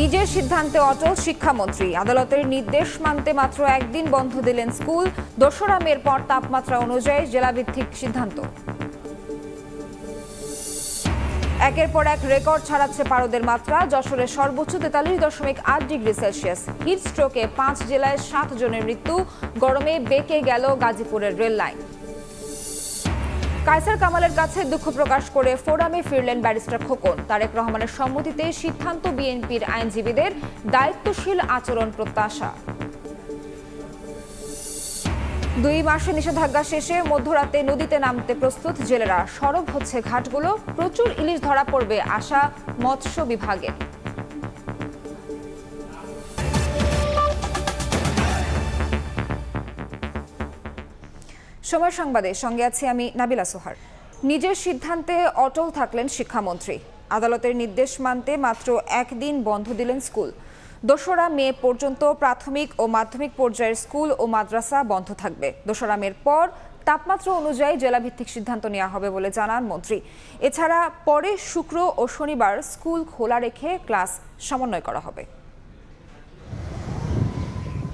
নিজের সিদ্ধান্তে অটল শিক্ষামন্ত্রী আদালতের নির্দেশ মানতে মাত্র একদিন বন্ধ দিলেন স্কুল দোসরা পর তাপমাত্রা অনুযায়ী জেলাভিত্তিক সিদ্ধান্ত একের পর এক রেকর্ড ছাড়াচ্ছে পারদের মাত্রা যশোরের সর্বোচ্চ তেতাল্লিশ দশমিক আট ডিগ্রি সেলসিয়াস হিট স্ট্রোকে পাঁচ জেলায় সাত জনের মৃত্যু গরমে বেঁকে গেল গাজীপুরের রেল লাইন কায়সার কামালের কাছে দুঃখ প্রকাশ করে ফোরামে ফিরলেন ব্যারিস্টার খোকন তারেক রহমানের সম্মতিতে সিদ্ধান্ত বিএনপির আইনজীবীদের দায়িত্বশীল আচরণ প্রত্যাশা দুই মাসে নিষেধাজ্ঞা শেষে মধ্যরাতে নদীতে নামতে প্রস্তুত জেলেরা সরব হচ্ছে ঘাটগুলো প্রচুর ইলিশ ধরা পড়বে আশা মৎস্য বিভাগের সময় সংবাদে সঙ্গে আছি আমি নাবিলা সোহার নিজের সিদ্ধান্তে অটল থাকলেন শিক্ষামন্ত্রী আদালতের নির্দেশ মানতে মাত্র একদিন বন্ধ দিলেন স্কুল দোসরা মে পর্যন্ত প্রাথমিক ও মাধ্যমিক পর্যায়ের স্কুল ও মাদ্রাসা বন্ধ থাকবে দোসরা মের পর তাপমাত্রা অনুযায়ী জেলাভিত্তিক সিদ্ধান্ত নেওয়া হবে বলে জানান মন্ত্রী এছাড়া পরে শুক্র ও শনিবার স্কুল খোলা রেখে ক্লাস সমন্বয় করা হবে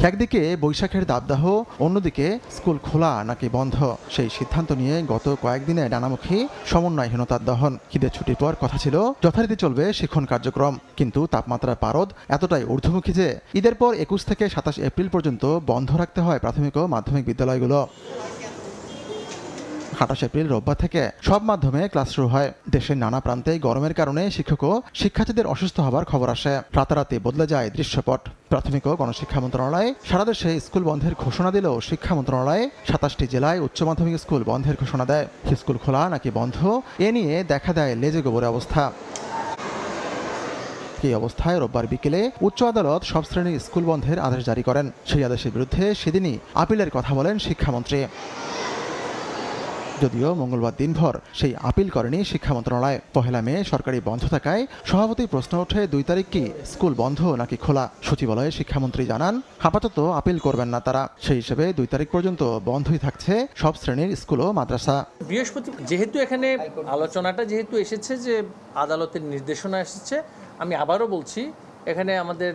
একদিকে বৈশাখের দাবদাহ অন্যদিকে স্কুল খোলা নাকি বন্ধ সেই সিদ্ধান্ত নিয়ে গত কয়েকদিনে ডানামুখী সমন্বয়হীনতার দহন ঈদের ছুটির পর কথা ছিল যথারীতি চলবে শিক্ষণ কার্যক্রম কিন্তু তাপমাত্রার পারদ এতটাই ঊর্ধ্বমুখী যে ঈদের পর একুশ থেকে সাতাশ এপ্রিল পর্যন্ত বন্ধ রাখতে হয় প্রাথমিক ও মাধ্যমিক বিদ্যালয়গুলো আঠাশ এপ্রিল রোববার থেকে সব মাধ্যমে ক্লাস শুরু হয় দেশের নানা প্রান্তে গরমের কারণে শিক্ষক ও শিক্ষার্থীদের অসুস্থ হবার খবর আসে রাতারাতি বদলে যায় দৃশ্যপট প্রাথমিক ও গণশিক্ষা মন্ত্রণালয় সারা দেশে স্কুল বন্ধের ঘোষণা দিলেও শিক্ষা মন্ত্রণালয় সাতাশটি জেলায় উচ্চ মাধ্যমিক স্কুল বন্ধের ঘোষণা দেয় স্কুল খোলা নাকি বন্ধ এ নিয়ে দেখা দেয় লেজে গোবরে অবস্থা এই অবস্থায় রোববার বিকেলে উচ্চ আদালত সব শ্রেণীর স্কুল বন্ধের আদেশ জারি করেন সেই আদেশের বিরুদ্ধে সেদিনই আপিলের কথা বলেন শিক্ষামন্ত্রী যদিও মঙ্গলবার দিনভর সেই আপিল করেনি শিক্ষা মন্ত্রণালয় পহেলা মে সরকারি বন্ধ থাকায় সভাপতি প্রশ্ন ওঠে দুই তারিখ কি স্কুল বন্ধ নাকি খোলা সচিবালয়ে শিক্ষামন্ত্রী জানান আপাতত আপিল করবেন না তারা সেই হিসেবে দুই তারিখ পর্যন্ত বন্ধই থাকছে সব শ্রেণীর স্কুল ও মাদ্রাসা বৃহস্পতি যেহেতু এখানে আলোচনাটা যেহেতু এসেছে যে আদালতের নির্দেশনা এসেছে আমি আবারও বলছি এখানে আমাদের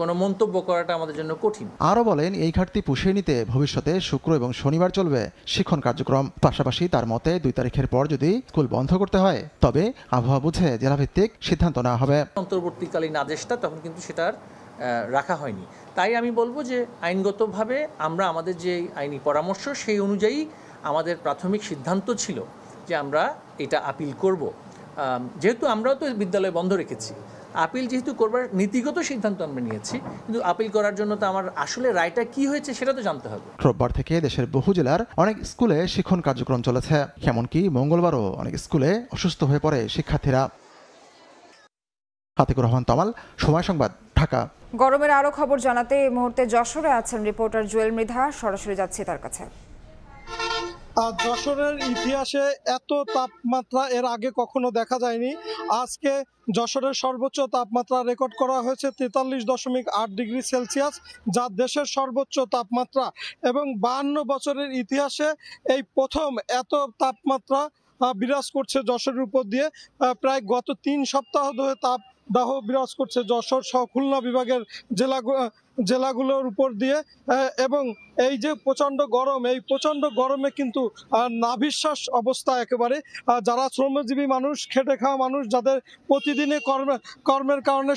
কোনো মন্তব্য করাটা আমাদের জন্য কঠিন আরও বলেন এই ঘাটতি পুষিয়ে নিতে ভবিষ্যতে শুক্র এবং শনিবার চলবে শিক্ষণ কার্যক্রম পাশাপাশি তার মতে দুই তারিখের পর যদি স্কুল বন্ধ করতে হয় তবে আবহাওয়া বুঝে জেলাভিত্তিক সিদ্ধান্ত নেওয়া হবে অন্তর্বর্তীকালীন আদেশটা তখন কিন্তু সেটার রাখা হয়নি তাই আমি বলবো যে আইনগতভাবে আমরা আমাদের যে আইনি পরামর্শ সেই অনুযায়ী আমাদের প্রাথমিক সিদ্ধান্ত ছিল যে আমরা এটা আপিল করব যেহেতু আমরাও তো বিদ্যালয় বন্ধ রেখেছি আপিল যেহেতু করবার নীতিগত সিদ্ধান্ত আমরা নিয়েছি কিন্তু আপিল করার জন্য তো আমার আসলে রায়টা কি হয়েছে সেটা তো জানতে হবে রোববার থেকে দেশের বহু জেলার অনেক স্কুলে শিক্ষণ কার্যক্রম চলেছে এমনকি মঙ্গলবারও অনেক স্কুলে অসুস্থ হয়ে পড়ে শিক্ষার্থীরা হাতিকুর রহমান তামাল সময় সংবাদ ঢাকা গরমের আরও খবর জানাতে এই মুহূর্তে যশোরে আছেন রিপোর্টার জুয়েল মৃধা সরাসরি যাচ্ছি তার কাছে যশোরের ইতিহাসে এত তাপমাত্রা এর আগে কখনো দেখা যায়নি আজকে যশোরের সর্বোচ্চ তাপমাত্রা রেকর্ড করা হয়েছে তেতাল্লিশ দশমিক আট ডিগ্রি সেলসিয়াস যা দেশের সর্বোচ্চ তাপমাত্রা এবং বাহান্ন বছরের ইতিহাসে এই প্রথম এত তাপমাত্রা বিরাজ করছে যশোরের উপর দিয়ে প্রায় গত তিন সপ্তাহ ধরে তাপ দাহ বিরাজ করছে যশোর সহ খুলনা বিভাগের জেলা জেলাগুলোর উপর দিয়ে এবং এই যে প্রচণ্ড গরম এই প্রচণ্ড গরমে কিন্তু নাভিশ্বাস অবস্থা একেবারে যারা শ্রমজীবী মানুষ খেটে খাওয়া মানুষ যাদের প্রতিদিনে কর্ম কর্মের কারণে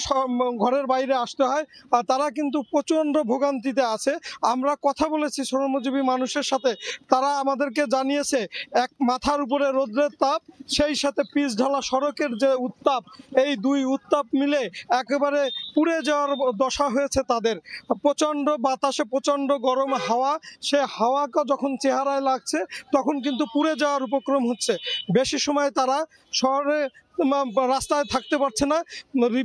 ঘরের বাইরে আসতে হয় তারা কিন্তু প্রচণ্ড ভোগান্তিতে আছে আমরা কথা বলেছি শ্রমজীবী মানুষের সাথে তারা আমাদেরকে জানিয়েছে এক মাথার উপরে রোদ্রের তাপ সেই সাথে পিস ঢালা সড়কের যে উত্তাপ এই দুই উত্তাপ মিলে একেবারে পুড়ে যাওয়ার দশা হয়েছে তাদের প্রচণ্ড বাতাসে প্রচণ্ড গরম হাওয়া সে হাওয়াকে যখন চেহারায় লাগছে তখন কিন্তু পুড়ে যাওয়ার উপক্রম হচ্ছে বেশি সময় তারা শহরে রাস্তায় থাকতে পারছে না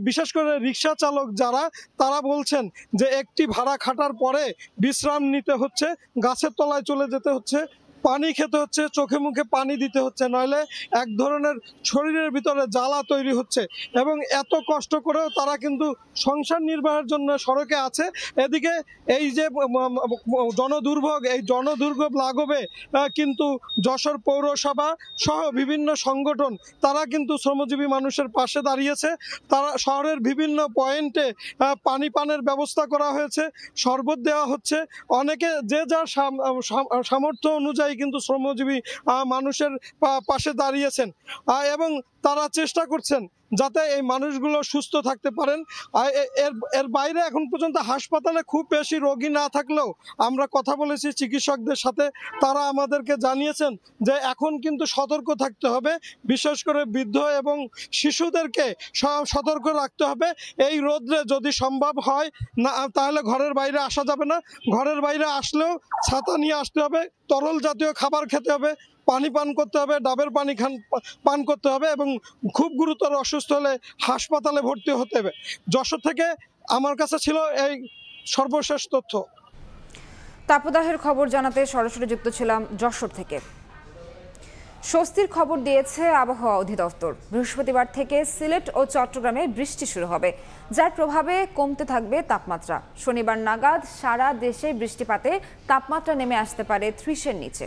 বিশেষ করে রিক্সা চালক যারা তারা বলছেন যে একটি ভাড়া খাটার পরে বিশ্রাম নিতে হচ্ছে গাছের তলায় চলে যেতে হচ্ছে পানি খেতে হচ্ছে চোখে মুখে পানি দিতে হচ্ছে নইলে এক ধরনের শরীরের ভিতরে জ্বালা তৈরি হচ্ছে এবং এত কষ্ট করেও তারা কিন্তু সংসার নির্বাহের জন্য সড়কে আছে এদিকে এই যে জনদুর্ভোগ এই জনদুর্ভোগ লাগবে কিন্তু যশোর পৌরসভা সহ বিভিন্ন সংগঠন তারা কিন্তু শ্রমজীবী মানুষের পাশে দাঁড়িয়েছে তারা শহরের বিভিন্ন পয়েন্টে পানি পানের ব্যবস্থা করা হয়েছে শরবত দেওয়া হচ্ছে অনেকে যে যার সামর্থ্য অনুযায়ী সবাই কিন্তু শ্রমজীবী মানুষের পাশে দাঁড়িয়েছেন এবং তারা চেষ্টা করছেন যাতে এই মানুষগুলো সুস্থ থাকতে পারেন এর এর বাইরে এখন পর্যন্ত হাসপাতালে খুব বেশি রোগী না থাকলেও আমরা কথা বলেছি চিকিৎসকদের সাথে তারা আমাদেরকে জানিয়েছেন যে এখন কিন্তু সতর্ক থাকতে হবে বিশেষ করে বৃদ্ধ এবং শিশুদেরকে সতর্ক রাখতে হবে এই রোদ্রে যদি সম্ভব হয় না তাহলে ঘরের বাইরে আসা যাবে না ঘরের বাইরে আসলেও ছাতা নিয়ে আসতে হবে তরল জাতীয় খাবার খেতে হবে পানি পান করতে হবে ডাবের পানি খান পান করতে হবে এবং খুব গুরুতর অসুস্থ হলে হাসপাতালে ভর্তি হতে হবে যশোর থেকে আমার কাছে ছিল এই সর্বশেষ তথ্য তাপদাহের খবর জানাতে সরাসরি যুক্ত ছিলাম যশোর থেকে স্বস্তির খবর দিয়েছে আবহাওয়া অধিদপ্তর বৃহস্পতিবার থেকে সিলেট ও চট্টগ্রামে বৃষ্টি শুরু হবে যার প্রভাবে কমতে থাকবে তাপমাত্রা শনিবার নাগাদ সারা দেশে বৃষ্টিপাতে তাপমাত্রা নেমে আসতে পারে ত্রিশের নিচে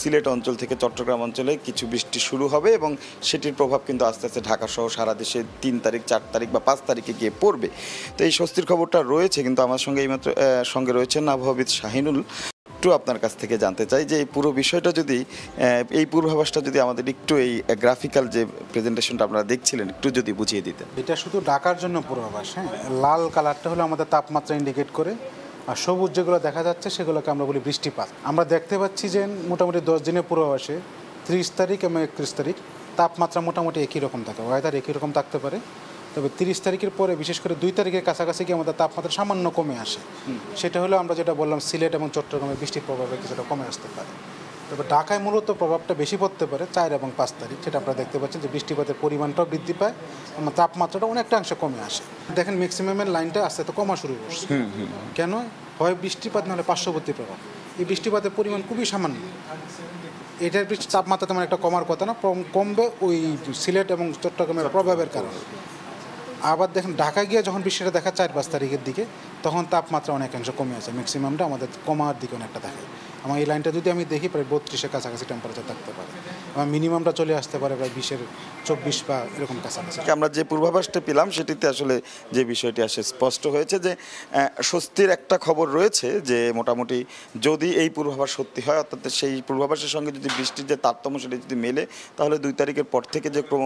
সিলেট অঞ্চল থেকে চট্টগ্রাম অঞ্চলে কিছু বৃষ্টি শুরু হবে এবং সেটির প্রভাব কিন্তু আস্তে আস্তে ঢাকা সহ সারা দেশে তিন তারিখ চার তারিখ বা পাঁচ তারিখে গিয়ে পড়বে তো এই স্বস্তির খবরটা রয়েছে কিন্তু আমার সঙ্গে এইমাত্র সঙ্গে রয়েছেন আবহাওয়াবিদ শাহিনুল একটু আপনার কাছ থেকে জানতে চাই যে এই পুরো বিষয়টা যদি এই পূর্বাভাসটা যদি আমাদের একটু এই গ্রাফিক্যাল যে প্রেজেন্টেশনটা আপনারা দেখছিলেন একটু যদি বুঝিয়ে দিতেন এটা শুধু ঢাকার জন্য পূর্বাভাস হ্যাঁ লাল কালারটা হলো আমাদের তাপমাত্রা ইন্ডিকেট করে আর সবুজ যেগুলো দেখা যাচ্ছে সেগুলোকে আমরা বলি বৃষ্টিপাত আমরা দেখতে পাচ্ছি যে মোটামুটি দশ দিনের পূর্বাভাসে ত্রিশ তারিখ এবং একত্রিশ তারিখ তাপমাত্রা মোটামুটি একই রকম থাকে ওয়েদার একই রকম থাকতে পারে তবে তিরিশ তারিখের পরে বিশেষ করে দুই তারিখের কাছাকাছি গিয়ে আমাদের তাপমাত্রা সামান্য কমে আসে সেটা হলো আমরা যেটা বললাম সিলেট এবং চট্টগ্রামে বৃষ্টির প্রভাবে কিছুটা কমে আসতে পারে এবার ঢাকায় মূলত প্রভাবটা বেশি পড়তে পারে চার এবং পাঁচ তারিখ সেটা আপনারা দেখতে পাচ্ছেন যে বৃষ্টিপাতের পরিমাণটাও বৃদ্ধি পায় এবং তাপমাত্রাটা অনেকটাংশে কমে আসে দেখেন ম্যাক্সিমামের লাইনটা আস্তে আস্তে কমা শুরু করছে কেন হয় বৃষ্টিপাত নাহলে পার্শ্ববর্তী প্রভাব এই বৃষ্টিপাতের পরিমাণ খুবই সামান্য এটার তাপমাত্রা তেমন একটা কমার কথা না কমবে ওই সিলেট এবং চট্টগ্রামের প্রভাবের কারণে আবার দেখেন ঢাকা গিয়ে যখন বৃষ্টিটা দেখা চার পাঁচ তারিখের দিকে তখন তাপমাত্রা অনেকাংশ কমে আছে ম্যাক্সিমামটা আমাদের কমার দিকে অনেকটা দেখায় আমার এই লাইনটা যদি আমি দেখি প্রায় বত্রিশের কাছাকাছি টেম্পারেচার থাকতে পারে আমার মিনিমামটা চলে আসতে পারে প্রায় বিশের চব্বিশ বা এরকম কাছাকাছি আমরা যে পূর্বাভাসটা পেলাম সেটিতে আসলে যে বিষয়টি আসে স্পষ্ট হয়েছে যে স্বস্তির একটা খবর রয়েছে যে মোটামুটি যদি এই পূর্বাভাস সত্যি হয় অর্থাৎ সেই পূর্বাভাসের সঙ্গে যদি বৃষ্টির যে তারতম্য সেটি যদি মেলে তাহলে দুই তারিখের পর থেকে যে ক্রম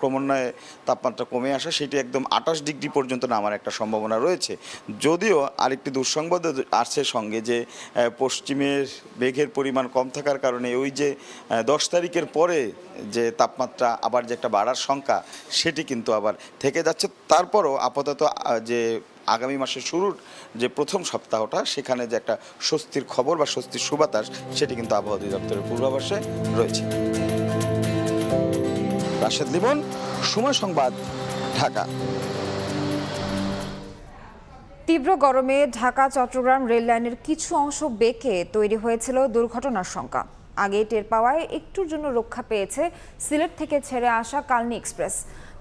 ক্রমান্বয়ে তাপমাত্রা কমে আসে সেটি একদম আঠাশ ডিগ্রি পর্যন্ত নামার একটা সম্ভাবনা রয়েছে যদিও আরেকটি দুঃসংবাদ আছে সঙ্গে যে পশ্চিমের বাতাসের পরিমাণ কম থাকার কারণে ওই যে দশ তারিখের পরে যে তাপমাত্রা আবার যে একটা বাড়ার সংখ্যা সেটি কিন্তু আবার থেকে যাচ্ছে তারপরও আপাতত যে আগামী মাসের শুরুর যে প্রথম সপ্তাহটা সেখানে যে একটা স্বস্তির খবর বা স্বস্তির সুবাতাস সেটি কিন্তু আবহাওয়া অধিদপ্তরের পূর্বাভাসে রয়েছে রাশেদ লিমন সময় সংবাদ ঢাকা তীব্র গরমে ঢাকা চট্টগ্রাম রেল লাইনের কিছু অংশ বেঁকে তৈরি হয়েছিল দুর্ঘটনার সংখ্যা আগে টের পাওয়ায় একটুর জন্য রক্ষা পেয়েছে সিলেট থেকে ছেড়ে আসা কালনি এক্সপ্রেস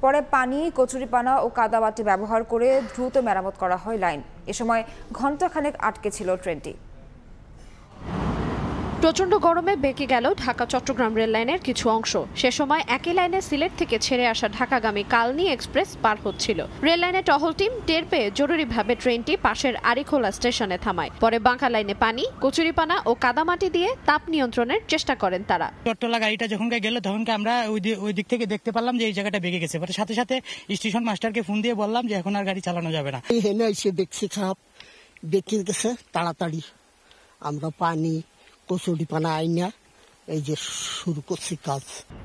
পরে পানি কচুরিপানা ও কাদাবাটি ব্যবহার করে দ্রুত মেরামত করা হয় লাইন এ সময় ঘণ্টাখানেক আটকে ছিল ট্রেনটি প্রচণ্ড গরমে বেঁকে গেল ঢাকা চট্টগ্রাম রেল লাইনের কিছু অংশ সে সময় একই লাইনে সিলেট থেকে ছেড়ে আসা ঢাকাগামী কালনি এক্সপ্রেস পার হচ্ছিল রেল লাইনে টহল টিম টের পেয়ে জরুরিভাবে ট্রেনটি পাশের আরিখোলা স্টেশনে থামায় পরে বাঁকা লাইনে পানি কচুরিপানা ও কাদামাটি দিয়ে তাপ নিয়ন্ত্রণের চেষ্টা করেন তারা চট্টলা গাড়িটা যখন গেল তখন আমরা ওই দিক থেকে দেখতে পারলাম যে এই জায়গাটা বেঁকে গেছে পরে সাথে সাথে স্টেশন মাস্টারকে ফোন দিয়ে বললাম যে এখন আর গাড়ি চালানো যাবে না দেখছি খারাপ বেঁকে গেছে তাড়াতাড়ি আমরা পানি কচুরি পানা আইনা এই যে শুরু করছি কাজ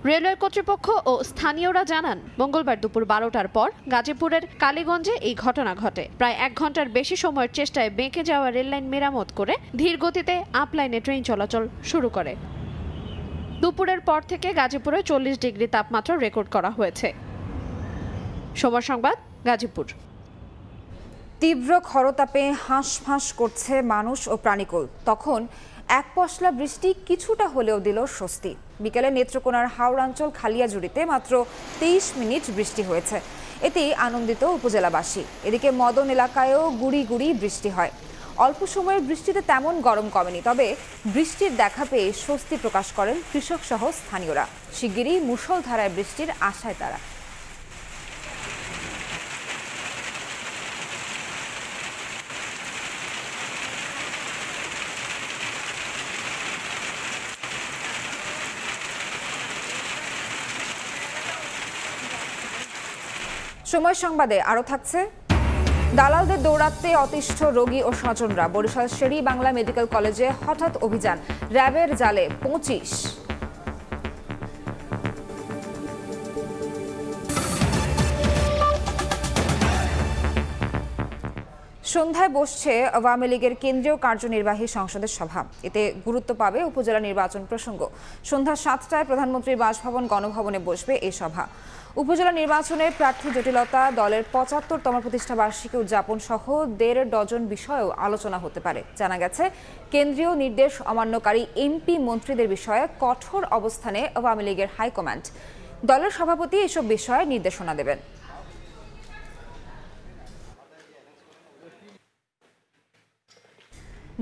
রেলওয়ে কর্তৃপক্ষ ও স্থানীয়রা জানান মঙ্গলবার দুপুর বারোটার পর গাজীপুরের কালীগঞ্জে এই ঘটনা ঘটে প্রায় এক ঘন্টার বেশি সময়ের চেষ্টায় বেঁকে যাওয়া রেললাইন মেরামত করে ধীর গতিতে আপলাইনে ট্রেন চলাচল শুরু করে দুপুরের পর থেকে গাজীপুরে চল্লিশ ডিগ্রি তাপমাত্রা রেকর্ড করা হয়েছে সময় সংবাদ গাজীপুর তীব্র খরতাপে হাঁসফাঁস করছে মানুষ ও প্রাণীকুল তখন এক পশলা বৃষ্টি কিছুটা হলেও দিল স্বস্তি বিকেলে নেত্রকোনার হাওড়াঞ্চল খালিয়াজুড়িতে মাত্র তেইশ মিনিট বৃষ্টি হয়েছে এতেই আনন্দিত উপজেলাবাসী এদিকে মদন এলাকায়ও গুড়ি গুড়ি বৃষ্টি হয় অল্প সময়ের বৃষ্টিতে তেমন গরম কমেনি তবে বৃষ্টির দেখা পেয়ে স্বস্তি প্রকাশ করেন কৃষকসহ স্থানীয়রা শিগগিরই মুষলধারায় বৃষ্টির আশায় তারা সময় সংবাদে আরও থাকছে দালালদের দৌরাত্মে অতিষ্ঠ রোগী ও স্বজনরা বরিশাল শেরি বাংলা মেডিকেল কলেজে হঠাৎ অভিযান র্যাবের জালে পঁচিশ সন্ধ্যায় বসছে আওয়ামী লীগের কেন্দ্রীয় কার্যনির্বাহী সংসদের সভা এতে গুরুত্ব পাবে উপজেলা নির্বাচন প্রসঙ্গ সন্ধ্যা সাতটায় প্রধানমন্ত্রীর বাসভবন গণভবনে বসবে এই সভা উপজেলা নির্বাচনে প্রার্থী জটিলতা দলের পঁচাত্তরতম প্রতিষ্ঠা বার্ষিকী উদযাপন সহ দেড় ডজন বিষয়েও আলোচনা হতে পারে জানা গেছে কেন্দ্রীয় নির্দেশ অমান্যকারী এমপি মন্ত্রীদের বিষয়ে কঠোর অবস্থানে আওয়ামী লীগের হাইকমান্ড দলের সভাপতি এসব বিষয়ে নির্দেশনা দেবেন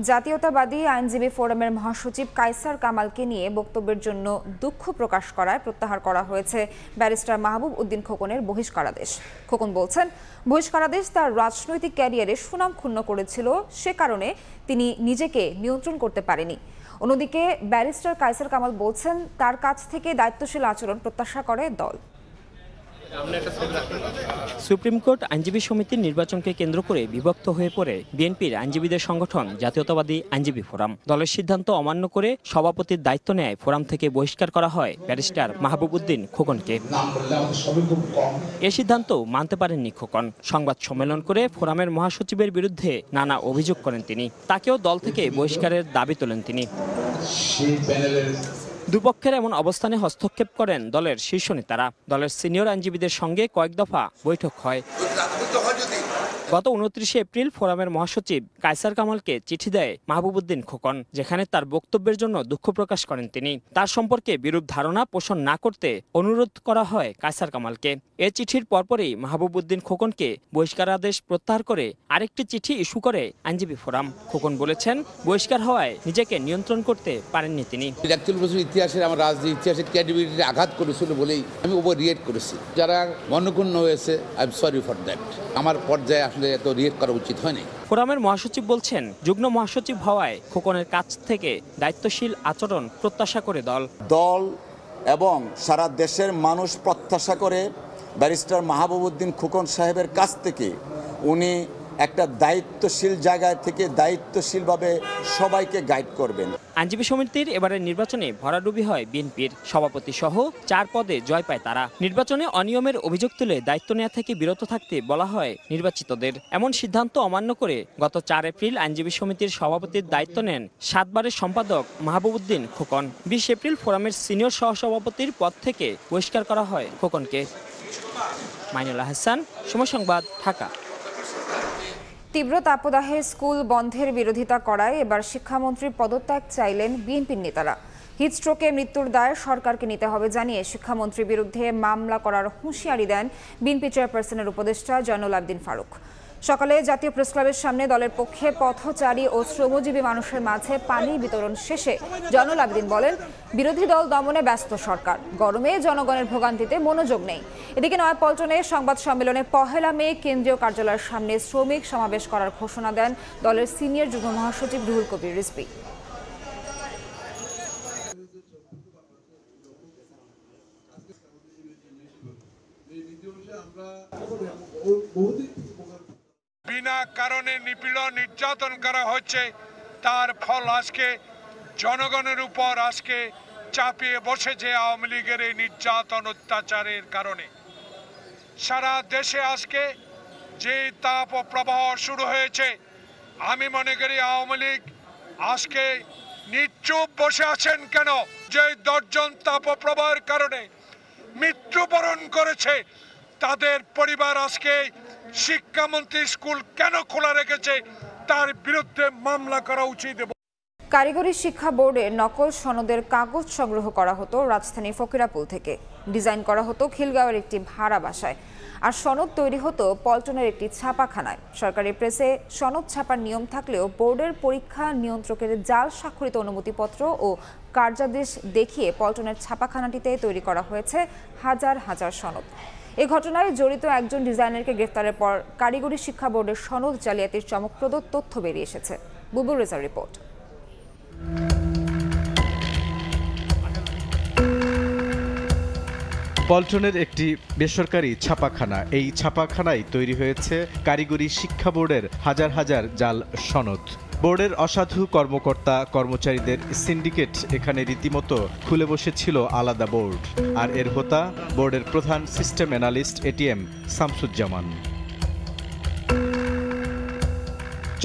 জাতীয়তাবাদী আইনজীবী ফোরামের মহাসচিব কাইসার কামালকে নিয়ে বক্তব্যের জন্য দুঃখ প্রকাশ করায় প্রত্যাহার করা হয়েছে ব্যারিস্টার মাহবুব উদ্দিন খোকনের বহিষ্কারাদেশ খোকন বলছেন বহিষ্কারাদেশ তার রাজনৈতিক ক্যারিয়ারে সুনাম ক্ষুণ্ণ করেছিল সে কারণে তিনি নিজেকে নিয়ন্ত্রণ করতে পারেনি অন্যদিকে ব্যারিস্টার কাইসার কামাল বলছেন তার কাছ থেকে দায়িত্বশীল আচরণ প্রত্যাশা করে দল সুপ্রিম কোর্ট আইনজীবী সমিতির নির্বাচনকে কেন্দ্র করে বিভক্ত হয়ে পড়ে বিএনপির আইনজীবীদের সংগঠন জাতীয়তাবাদী আইনজীবী ফোরাম দলের সিদ্ধান্ত অমান্য করে সভাপতির দায়িত্ব নেয় ফোরাম থেকে বহিষ্কার করা হয় ব্যারিস্টার মাহবুব উদ্দিন খোকনকে এ সিদ্ধান্ত মানতে পারেননি খোকন সংবাদ সম্মেলন করে ফোরামের মহাসচিবের বিরুদ্ধে নানা অভিযোগ করেন তিনি তাকেও দল থেকে বহিষ্কারের দাবি তোলেন তিনি দুপক্ষের এমন অবস্থানে হস্তক্ষেপ করেন দলের শীর্ষ নেতারা দলের সিনিয়র আইনজীবীদের সঙ্গে কয়েক দফা বৈঠক হয় গত উনত্রিশে এপ্রিল ফোরামের মহাসচিব কায়সার কামালকে চিঠি দেয় মাহবুবুদ্দিন খোকন যেখানে তার বক্তব্যের জন্য দুঃখ প্রকাশ করেন তিনি তার সম্পর্কে বিরূপ ধারণা পোষণ না করতে অনুরোধ করা হয় কায়সার কামালকে এ চিঠির পরপরই মাহবুবুদ্দিন খোকনকে বহিষ্কার আদেশ প্রত্যাহার করে আরেকটি চিঠি ইস্যু করে আইনজীবী ফোরাম খোকন বলেছেন বহিষ্কার হওয়ায় নিজেকে নিয়ন্ত্রণ করতে পারেননি তিনি ইতিহাসের আমার রাজনীতি ইতিহাসের ক্যাডিবিলিটি আঘাত করেছিল বলেই আমি ওভার রিয়েট করেছি যারা মনক্ষুণ্ণ হয়েছে I am sorry for that আমার পর্যায়ে আসলে এত রিয়েক্ট করা উচিত হয়নি ফোরামের মহাসচিব বলছেন যুগ্ম মহাসচিব হওয়ায় খোকনের কাছ থেকে দায়িত্বশীল আচরণ প্রত্যাশা করে দল দল এবং সারা দেশের মানুষ প্রত্যাশা করে ব্যারিস্টার মাহবুবুদ্দিন খোকন সাহেবের কাছ থেকে উনি একটা দায়িত্বশীল জায়গায় থেকে দায়িত্বশীলভাবে সবাইকে গাইড করবেন আইনজীবী সমিতির এবারের নির্বাচনে ভরাডুবি হয় বিএনপির সভাপতি সহ চার পদে জয় পায় তারা নির্বাচনে অনিয়মের অভিযোগ তুলে দায়িত্ব নেওয়া থেকে বিরত থাকতে বলা হয় নির্বাচিতদের এমন সিদ্ধান্ত অমান্য করে গত চার এপ্রিল আইনজীবী সমিতির সভাপতির দায়িত্ব নেন সাতবারের সম্পাদক মাহবুবুদ্দিন খোকন বিশ এপ্রিল ফোরামের সিনিয়র সহসভাপতির পদ থেকে বহিষ্কার করা হয় খোকনকে মাইনুল হাসান সময় সংবাদ ঢাকা তীব্র তাপদাহে স্কুল বন্ধের বিরোধিতা করায় এবার শিক্ষামন্ত্রী পদত্যাগ চাইলেন বিএনপির নেতারা হিটস্ট্রোকে মৃত্যুর দায় সরকারকে নিতে হবে জানিয়ে শিক্ষামন্ত্রীর বিরুদ্ধে মামলা করার হুঁশিয়ারি দেন বিএনপি চেয়ারপারসনের উপদেষ্টা জয়নুল আবদিন ফারুক সকালে জাতীয় প্রেসক্লাবের সামনে দলের পক্ষে পথচারী ও শ্রমজীবী মানুষের মাঝে পানি বিতরণ শেষে জয়নুল আবেদিন বলেন বিরোধী দল দমনে ব্যস্ত সরকার গরমে জনগণের ভোগান্তিতে মনোযোগ নেই এদিকে নয়াপল্টনে সংবাদ সম্মেলনে পহেলা মে কেন্দ্রীয় কার্যালয়ের সামনে শ্রমিক সমাবেশ করার ঘোষণা দেন দলের সিনিয়র যুগ্ম মহাসচিব রুহুল কবির রিসপি আমরা বিনা কারণে নিপীড়ন নির্যাতন করা হচ্ছে তার ফল আজকে জনগণের উপর আজকে চাপিয়ে বসেছে আওয়ামী লীগের এই নির্যাতন অত্যাচারের কারণে সারা দেশে আজকে যে তাপ প্রবাহ শুরু হয়েছে আমি মনে করি আওয়ামী লীগ আজকে নিচুপ বসে আছেন কেন যে দশজন তাপপ্রবাহের কারণে মৃত্যুবরণ করেছে তাদের পরিবার আজকে শিক্ষামন্ত্রী স্কুল কেন খোলা রেখেছে তার বিরুদ্ধে মামলা করা উচিত কারিগরি শিক্ষা বোর্ডে নকল সনদের কাগজ সংগ্রহ করা হতো রাজধানীর ফকিরাপুল থেকে ডিজাইন করা হতো খিলগাঁওয়ের একটি ভাড়া বাসায় আর সনদ তৈরি হতো পল্টনের একটি ছাপাখানায় সরকারি প্রেসে সনদ ছাপার নিয়ম থাকলেও বোর্ডের পরীক্ষা নিয়ন্ত্রকের জাল স্বাক্ষরিত অনুমতিপত্র ও কার্যাদেশ দেখিয়ে পল্টনের ছাপাখানাটিতে তৈরি করা হয়েছে হাজার হাজার সনদ এ ঘটনায় জড়িত একজন ডিজাইনারকে গ্রেফতারের পর কারিগরি শিক্ষা বোর্ডের সনদ জালিয়াতির চমকপ্রদ তথ্য বেরিয়ে এসেছে বুবুল রেজার রিপোর্ট পল্টনের একটি বেসরকারি ছাপাখানা এই ছাপাখানায় তৈরি হয়েছে কারিগরি শিক্ষা বোর্ডের হাজার হাজার জাল সনদ বোর্ডের অসাধু কর্মকর্তা কর্মচারীদের সিন্ডিকেট এখানে রীতিমতো খুলে বসেছিল আলাদা বোর্ড আর এর হোতা বোর্ডের প্রধান সিস্টেম অ্যানালিস্ট এটিএম শামসুজ্জামান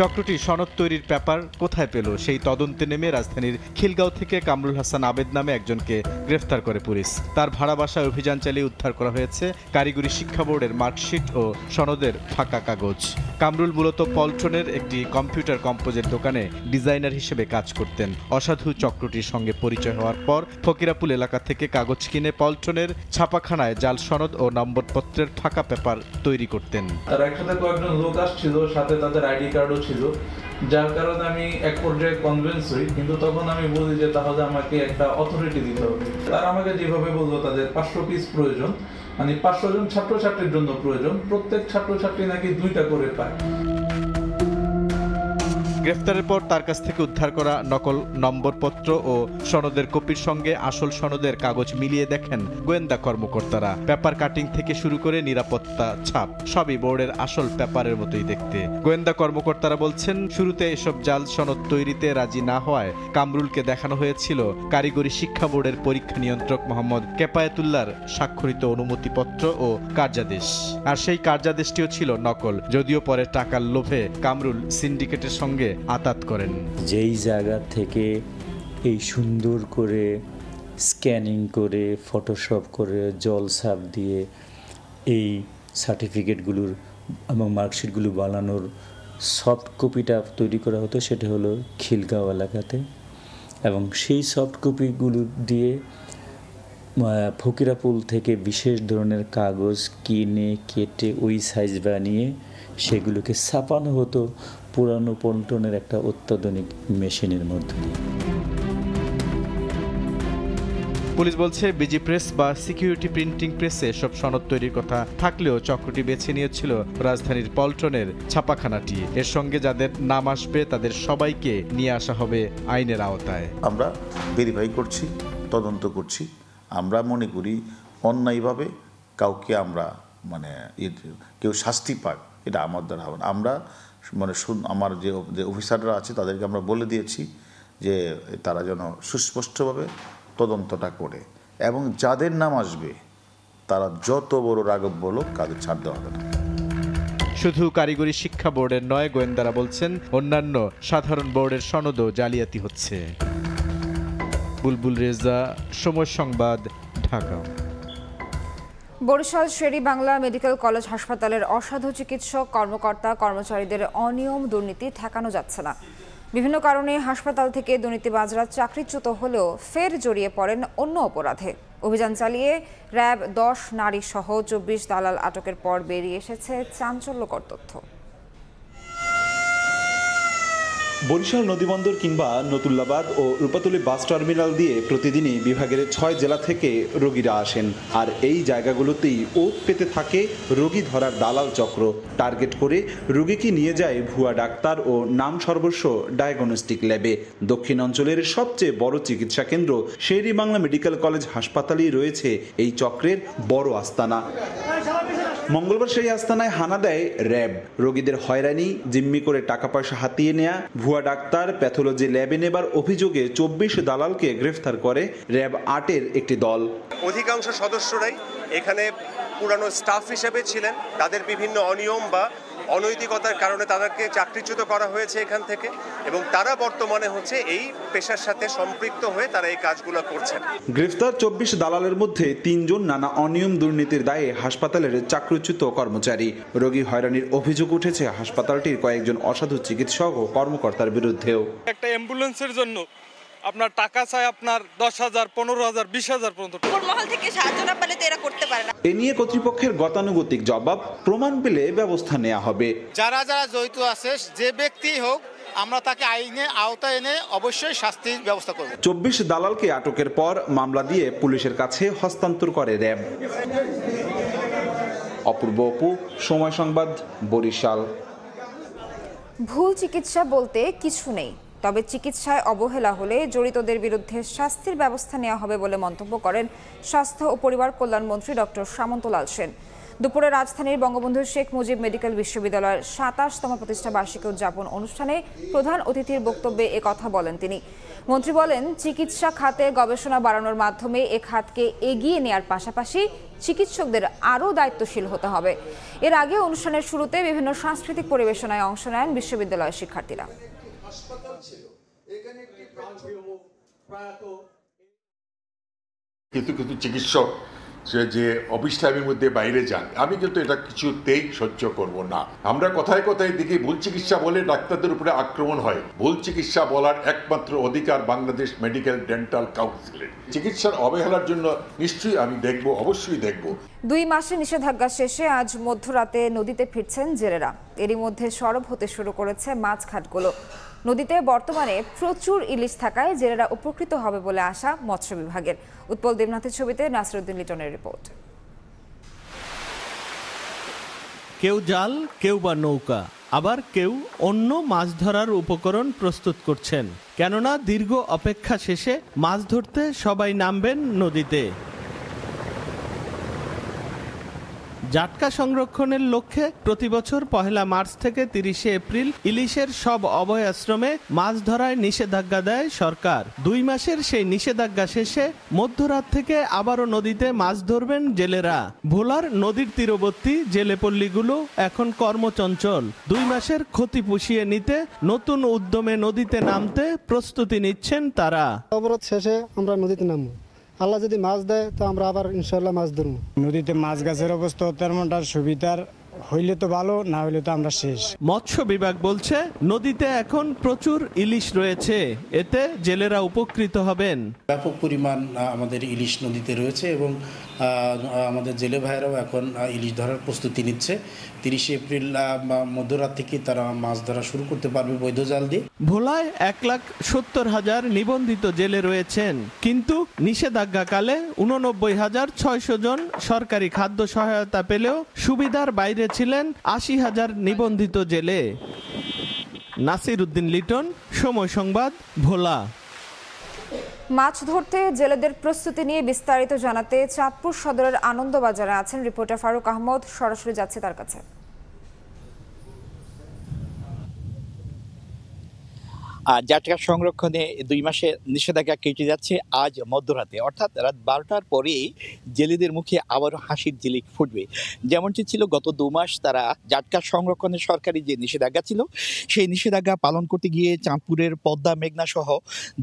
চক্রটি সনদ তৈরির ব্যাপার কোথায় পেল সেই তদন্তে নেমে রাজধানীর খিলগাঁও থেকে কামরুল হাসান আবেদ নামে একজনকে গ্রেফতার করে পুলিশ তার ভাড়া বাসায় অভিযান চালিয়ে উদ্ধার করা হয়েছে কারিগরি শিক্ষা বোর্ডের মার্কশিট ও সনদের ফাঁকা কাগজ কামরুল মূলত পল্টনের একটি কম্পিউটার কম্পোজের দোকানে ডিজাইনার হিসেবে কাজ করতেন অসাধু চক্রটির সঙ্গে পরিচয় হওয়ার পর ফকিরাপুল এলাকা থেকে কাগজ কিনে পল্টনের ছাপাখানায় জাল সনদ ও নম্বরপত্রের ফাঁকা পেপার তৈরি করতেন তার একসাথে কয়েকজন লোক আসছিল সাথে তাদের আইডি কার্ডও করছিল যার কারণে আমি এক পর্যায়ে কনভিন্স হই কিন্তু তখন আমি বলি যে তাহলে আমাকে একটা অথরিটি দিতে হবে তারা আমাকে যেভাবে বললো তাদের পাঁচশো পিস প্রয়োজন মানে পাঁচশো জন ছাত্রছাত্রীর জন্য প্রয়োজন প্রত্যেক ছাত্রছাত্রী নাকি দুইটা করে পায় গ্রেফতারের পর তার কাছ থেকে উদ্ধার করা নকল নম্বরপত্র ও সনদের কপির সঙ্গে আসল সনদের কাগজ মিলিয়ে দেখেন গোয়েন্দা কর্মকর্তারা পেপার কাটিং থেকে শুরু করে নিরাপত্তা ছাপ সবই বোর্ডের আসল পেপারের মতোই দেখতে গোয়েন্দা কর্মকর্তারা বলছেন শুরুতে এসব জাল সনদ তৈরিতে রাজি না হওয়ায় কামরুলকে দেখানো হয়েছিল কারিগরি শিক্ষা বোর্ডের পরীক্ষা নিয়ন্ত্রক মোহাম্মদ কেপায়েতুল্লার স্বাক্ষরিত অনুমতিপত্র ও কার্যাদেশ আর সেই কার্যাদেশটিও ছিল নকল যদিও পরে টাকার লোভে কামরুল সিন্ডিকেটের সঙ্গে আতাত করেন যেই জায়গা থেকে এই সুন্দর করে স্ক্যানিং করে ফটোশপ করে জল সাপ দিয়ে এই সার্টিফিকেটগুলোর এবং মার্কশিটগুলো বানানোর সফট কপিটা তৈরি করা হতো সেটা হলো খিলগাঁও এলাকাতে এবং সেই সফট কপিগুলো দিয়ে ফকিরাপুল থেকে বিশেষ ধরনের কাগজ কিনে কেটে ওই সাইজ বানিয়ে সেগুলোকে ছাপানো হতো পুরানো পল্টনের একটা অত্যাধুনিক মেশিনের মধ্যে দিয়ে পুলিশ বলছে বিজি প্রেস বা সিকিউরিটি প্রিন্টিং প্রেসে সব সনদ তৈরির কথা থাকলেও চক্রটি বেছে নিয়েছিল রাজধানীর পল্টনের ছাপাখানাটি এর সঙ্গে যাদের নাম আসবে তাদের সবাইকে নিয়ে আসা হবে আইনের আওতায় আমরা ভেরিফাই করছি তদন্ত করছি আমরা মনে করি অন্যায়ভাবে কাউকে আমরা মানে কেউ শাস্তি পাক এটা আমার দ্বারা হবে আমরা মানে আমার যে অফিসাররা আছে তাদেরকে আমরা বলে দিয়েছি যে তারা যেন সুস্পষ্টভাবে তদন্তটা করে এবং যাদের নাম আসবে তারা যত বড় রাগব বলুক কাজে ছাড় দেওয়া হবে না শুধু কারিগরি শিক্ষা বোর্ডের নয় গোয়েন্দারা বলছেন অন্যান্য সাধারণ বোর্ডের সনদও জালিয়াতি হচ্ছে বুলবুল রেজা সময় সংবাদ ঢাকা বরিশাল শেরি বাংলা মেডিকেল কলেজ হাসপাতালের অসাধু চিকিৎসক কর্মকর্তা কর্মচারীদের অনিয়ম দুর্নীতি ঠেকানো যাচ্ছে না বিভিন্ন কারণে হাসপাতাল থেকে দুর্নীতিবাজরা চাকরিচ্যুত হলেও ফের জড়িয়ে পড়েন অন্য অপরাধে অভিযান চালিয়ে র্যাব দশ নারী সহ চব্বিশ দালাল আটকের পর বেরিয়ে এসেছে চাঞ্চল্যকর তথ্য বরিশাল নদীবন্দর কিংবা নতুল্লাবাদ ও রূপাতলি বাস টার্মিনাল দিয়ে প্রতিদিনই বিভাগের ছয় জেলা থেকে রোগীরা আসেন আর এই জায়গাগুলোতেই ওত পেতে থাকে রোগী ধরার দালাল চক্র টার্গেট করে রোগীকে নিয়ে যায় ভুয়া ডাক্তার ও নাম সর্বস্ব ডায়াগনস্টিক ল্যাবে দক্ষিণ অঞ্চলের সবচেয়ে বড় চিকিৎসা কেন্দ্র শেরি বাংলা মেডিকেল কলেজ হাসপাতালেই রয়েছে এই চক্রের বড় আস্তানা মঙ্গলবার সেই আস্তানায় হানা দেয় র্যাব রোগীদের হয়রানি জিম্মি করে টাকা পয়সা হাতিয়ে নেয়া ভুয়া ভুয়া ডাক্তার প্যাথোলজি ল্যাবে নেবার অভিযোগে চব্বিশ দালালকে গ্রেফতার করে র্যাব আটের একটি দল অধিকাংশ সদস্যরাই এখানে পুরানো স্টাফ হিসেবে ছিলেন তাদের বিভিন্ন অনিয়ম বা অনৈতিকতার কারণে তাদেরকে চাকরিচ্যুত করা হয়েছে এখান থেকে এবং তারা বর্তমানে হচ্ছে এই পেশার সাথে সম্পৃক্ত হয়ে তারা এই কাজগুলো করছেন গ্রেফতার চব্বিশ দালালের মধ্যে তিনজন নানা অনিয়ম দুর্নীতির দায়ে হাসপাতালের চাকরিচ্যুত কর্মচারী রোগী হয়রানির অভিযোগ উঠেছে হাসপাতালটির কয়েকজন অসাধু চিকিৎসক ও কর্মকর্তার বিরুদ্ধেও একটা অ্যাম্বুলেন্সের জন্য আপনার টাকা চাই আপনার দশ হাজার পনেরো হাজার বিশ হাজার পর্যন্ত মহল থেকে সাহায্য না পেলে তো এরা করতে পারে না এ নিয়ে কর্তৃপক্ষের গতানুগতিক জবাব প্রমাণ পেলে ব্যবস্থা নেওয়া হবে যারা যারা জড়িত আছে যে ব্যক্তি হোক আমরা তাকে আইনে আওতায় এনে অবশ্যই শাস্তির ব্যবস্থা করব চব্বিশ দালালকে আটকের পর মামলা দিয়ে পুলিশের কাছে হস্তান্তর করে র্যাব অপূর্ব অপু সময় সংবাদ বরিশাল ভুল চিকিৎসা বলতে কিছু নেই তবে চিকিৎসায় অবহেলা হলে জড়িতদের বিরুদ্ধে শাস্তির ব্যবস্থা নেওয়া হবে বলে মন্তব্য করেন স্বাস্থ্য ও পরিবার কল্যাণমন্ত্রী ডক্টর সামন্তলাল সেন দুপুরে রাজধানীর বঙ্গবন্ধু শেখ মুজিব মেডিকেল বিশ্ববিদ্যালয়ের সাতাশতম প্রতিষ্ঠা বার্ষিকী উদযাপন অনুষ্ঠানে প্রধান অতিথির বক্তব্যে এ কথা বলেন তিনি মন্ত্রী বলেন চিকিৎসা খাতে গবেষণা বাড়ানোর মাধ্যমে এ খাতকে এগিয়ে নেয়ার পাশাপাশি চিকিৎসকদের আরও দায়িত্বশীল হতে হবে এর আগে অনুষ্ঠানের শুরুতে বিভিন্ন সাংস্কৃতিক পরিবেশনায় অংশ নেন বিশ্ববিদ্যালয়ের শিক্ষার্থীরা কিন্তু কিন্তু চিকিৎসক সে যে অফিস টাইমের মধ্যে বাইরে যান আমি কিন্তু এটা কিছুতেই সহ্য করব না আমরা কথায় কথায় দেখি ভুল চিকিৎসা বলে ডাক্তারদের উপরে আক্রমণ হয় ভুল চিকিৎসা বলার একমাত্র অধিকার বাংলাদেশ মেডিকেল ডেন্টাল কাউন্সিলের চিকিৎসার অবহেলার জন্য নিশ্চয়ই আমি দেখব অবশ্যই দেখব দুই মাসে নিষেধাজ্ঞা শেষে আজ মধ্যরাতে নদীতে ফিরছেন জেলেরা এরই মধ্যে সরব হতে শুরু করেছে মাছ খাটগুলো নদীতে বর্তমানে প্রচুর ইলিশ থাকায় জেলেরা উপকৃত হবে বলে আশা মৎস্য বিভাগের উৎপল দেবনাথের ছবিতে নাসিরুদ্দিন লিটনের রিপোর্ট কেউ জাল কেউ বা নৌকা আবার কেউ অন্য মাছ ধরার উপকরণ প্রস্তুত করছেন কেননা দীর্ঘ অপেক্ষা শেষে মাছ ধরতে সবাই নামবেন নদীতে জাটকা সংরক্ষণের লক্ষ্যে প্রতি বছর পহেলা মার্চ থেকে তিরিশে এপ্রিল ইলিশের সব অভয় আশ্রমে মাছ ধরায় নিষেধাজ্ঞা দেয় সরকার দুই মাসের সেই নিষেধাজ্ঞা শেষে মধ্যরাত থেকে আবারও নদীতে মাছ ধরবেন জেলেরা ভোলার নদীর তীরবর্তী পল্লীগুলো এখন কর্মচঞ্চল দুই মাসের ক্ষতি পুষিয়ে নিতে নতুন উদ্যমে নদীতে নামতে প্রস্তুতি নিচ্ছেন তারা অবরোধ শেষে আমরা নদীতে নামবো আল্লাহ যদি মাছ দেয় তো আমরা আবার ইনশাল্লাহ মাছ ধরবো নদীতে মাছ গাছের অবস্থা তেমনটা সুবিধার হইলে তো ভালো না হইলে তো আমরা শেষ মৎস্য বিভাগ বলছে নদীতে এখন প্রচুর ইলিশ রয়েছে এতে জেলেরা উপকৃত হবেন ব্যাপক পরিমাণ আমাদের ইলিশ নদীতে রয়েছে এবং আমাদের জেলে ভাইয়েরাও এখন ইলিশ ধরার প্রস্তুতি নিচ্ছে তিরিশে এপ্রিল মধ্যরাত থেকে তারা মাছ ধরা শুরু করতে পারবে বৈধ জাল দিয়ে ভোলায় এক লাখ সত্তর হাজার নিবন্ধিত জেলে রয়েছেন কিন্তু নিষেধাজ্ঞাকালে উননব্বই হাজার ছয়শো জন সরকারি খাদ্য সহায়তা পেলেও সুবিধার বাইরে ছিলেন আশি হাজার নিবন্ধিত জেলে নাসির উদ্দিন লিটন সময় সংবাদ ভোলা মাছ ধরতে জেলেদের প্রস্তুতি নিয়ে বিস্তারিত জানাতে চাঁদপুর সদরের আনন্দবাজারে আছেন রিপোর্টার ফারুক আহমদ সরাসরি যাচ্ছে তার কাছে আর জাটকা সংরক্ষণে দুই মাসে নিষেধাজ্ঞা কেটে যাচ্ছে আজ মধ্যরাতে অর্থাৎ রাত বারোটার পরেই জেলেদের মুখে আবারও হাসির জিলিক ফুটবে যেমনটি ছিল গত দু মাস তারা জাটকা সংরক্ষণে সরকারি যে নিষেধাজ্ঞা ছিল সেই নিষেধাজ্ঞা পালন করতে গিয়ে চাঁদপুরের পদ্মা মেঘনা সহ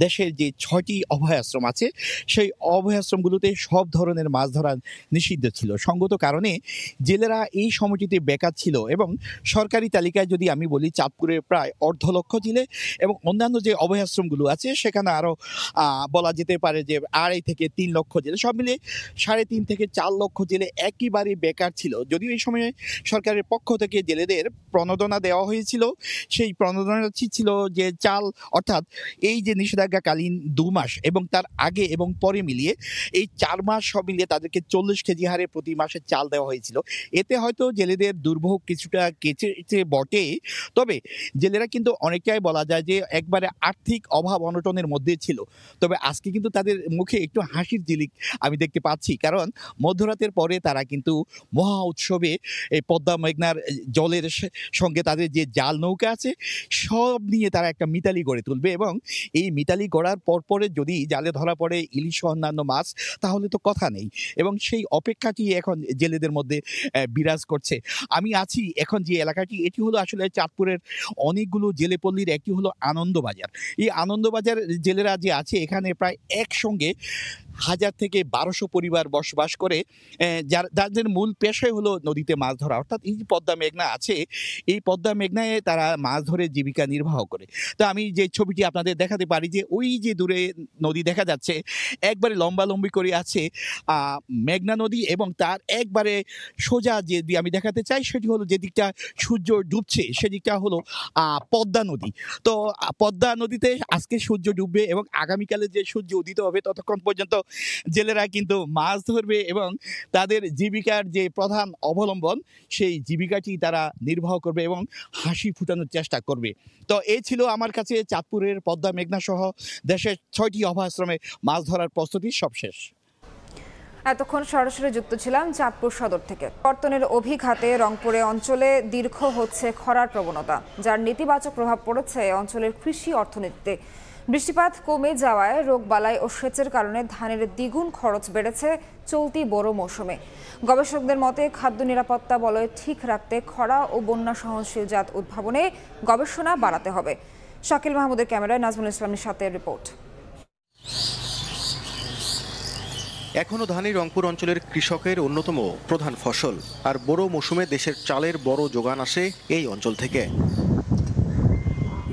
দেশের যে ছয়টি অভয়াশ্রম আছে সেই অভয়াশ্রমগুলোতে সব ধরনের মাছ ধরা নিষিদ্ধ ছিল সঙ্গত কারণে জেলেরা এই সময়টিতে বেকার ছিল এবং সরকারি তালিকায় যদি আমি বলি চাঁদপুরের প্রায় অর্ধ লক্ষ জেলে এবং অন্যান্য যে অভয়াশ্রমগুলো আছে সেখানে আরও বলা যেতে পারে যে আড়াই থেকে তিন লক্ষ জেলে সব মিলে সাড়ে তিন থেকে চার লক্ষ জেলে একইবারে বেকার ছিল যদিও এই সময়ে সরকারের পক্ষ থেকে জেলেদের প্রণোদনা দেওয়া হয়েছিল সেই প্রণোদনা ছিল যে চাল অর্থাৎ এই যে নিষেধাজ্ঞাকালীন দু মাস এবং তার আগে এবং পরে মিলিয়ে এই চার মাস সব মিলিয়ে তাদেরকে চল্লিশ কেজি হারে প্রতি মাসে চাল দেওয়া হয়েছিল এতে হয়তো জেলেদের দুর্ভোগ কিছুটা কেচেছে বটে তবে জেলেরা কিন্তু অনেকটাই বলা যায় যে একবারে আর্থিক অভাব অনটনের মধ্যে ছিল তবে আজকে কিন্তু তাদের মুখে একটু হাসির জিলিক আমি দেখতে পাচ্ছি কারণ মধ্যরাতের পরে তারা কিন্তু মহা উৎসবে এই পদ্মা মেঘনার জলের সঙ্গে তাদের যে জাল নৌকা আছে সব নিয়ে তারা একটা মিতালি গড়ে তুলবে এবং এই মিতালি গড়ার পরপরে যদি জালে ধরা পড়ে ইলিশ অন্যান্য মাছ তাহলে তো কথা নেই এবং সেই অপেক্ষাটি এখন জেলেদের মধ্যে বিরাজ করছে আমি আছি এখন যে এলাকাটি এটি হলো আসলে চাঁদপুরের অনেকগুলো জেলে পল্লীর একটি হলো আনন্দ আনন্দবাজার এই আনন্দবাজার জেলেরা যে আছে এখানে প্রায় একসঙ্গে হাজার থেকে বারোশো পরিবার বসবাস করে যার যাদের মূল পেশাই হলো নদীতে মাছ ধরা অর্থাৎ এই যে পদ্মা মেঘনা আছে এই পদ্মা মেঘনায় তারা মাছ ধরে জীবিকা নির্বাহ করে তো আমি যে ছবিটি আপনাদের দেখাতে পারি যে ওই যে দূরে নদী দেখা যাচ্ছে একবারে লম্বি করে আছে মেঘনা নদী এবং তার একবারে সোজা যে আমি দেখাতে চাই সেটি হলো যেদিকটা সূর্য ডুবছে সেদিকটা হলো পদ্মা নদী তো পদ্মা নদীতে আজকে সূর্য ডুববে এবং আগামীকালে যে সূর্য উদিত হবে ততক্ষণ পর্যন্ত জেলেরা কিন্তু মাছ ধরবে এবং তাদের জীবিকার যে প্রধান অবলম্বন সেই জীবিকাটি তারা নির্বাহ করবে এবং হাসি ফুটানোর চেষ্টা করবে তো এই ছিল আমার কাছে চাঁদপুরের পদ্মা মেঘনা সহ দেশের ছয়টি অভাশ্রমে মাছ ধরার প্রস্তুতি সবশেষ এতক্ষণ সরাসরি যুক্ত ছিলাম চাঁদপুর সদর থেকে কর্তনের অভিঘাতে রংপুরে অঞ্চলে দীর্ঘ হচ্ছে খরার প্রবণতা যার নেতিবাচক প্রভাব পড়েছে অঞ্চলের কৃষি অর্থনীতিতে বৃষ্টিপাত কমে যাওয়ায় রোগবালাই ও সেচের কারণে ধানের দ্বিগুণ খরচ বেড়েছে চলতি বড় মৌসুমে গবেষকদের মতে খাদ্য নিরাপত্তা বলয় ঠিক রাখতে খরা ও বন্যা সহনশীল জাত উদ্ভাবনে গবেষণা বাড়াতে হবে শাকিল মাহমুদের ক্যামেরায় নাজমুল ইসলামের সাথে রিপোর্ট এখনও ধানই রংপুর অঞ্চলের কৃষকের অন্যতম প্রধান ফসল আর বড় মৌসুমে দেশের চালের বড় যোগান আসে এই অঞ্চল থেকে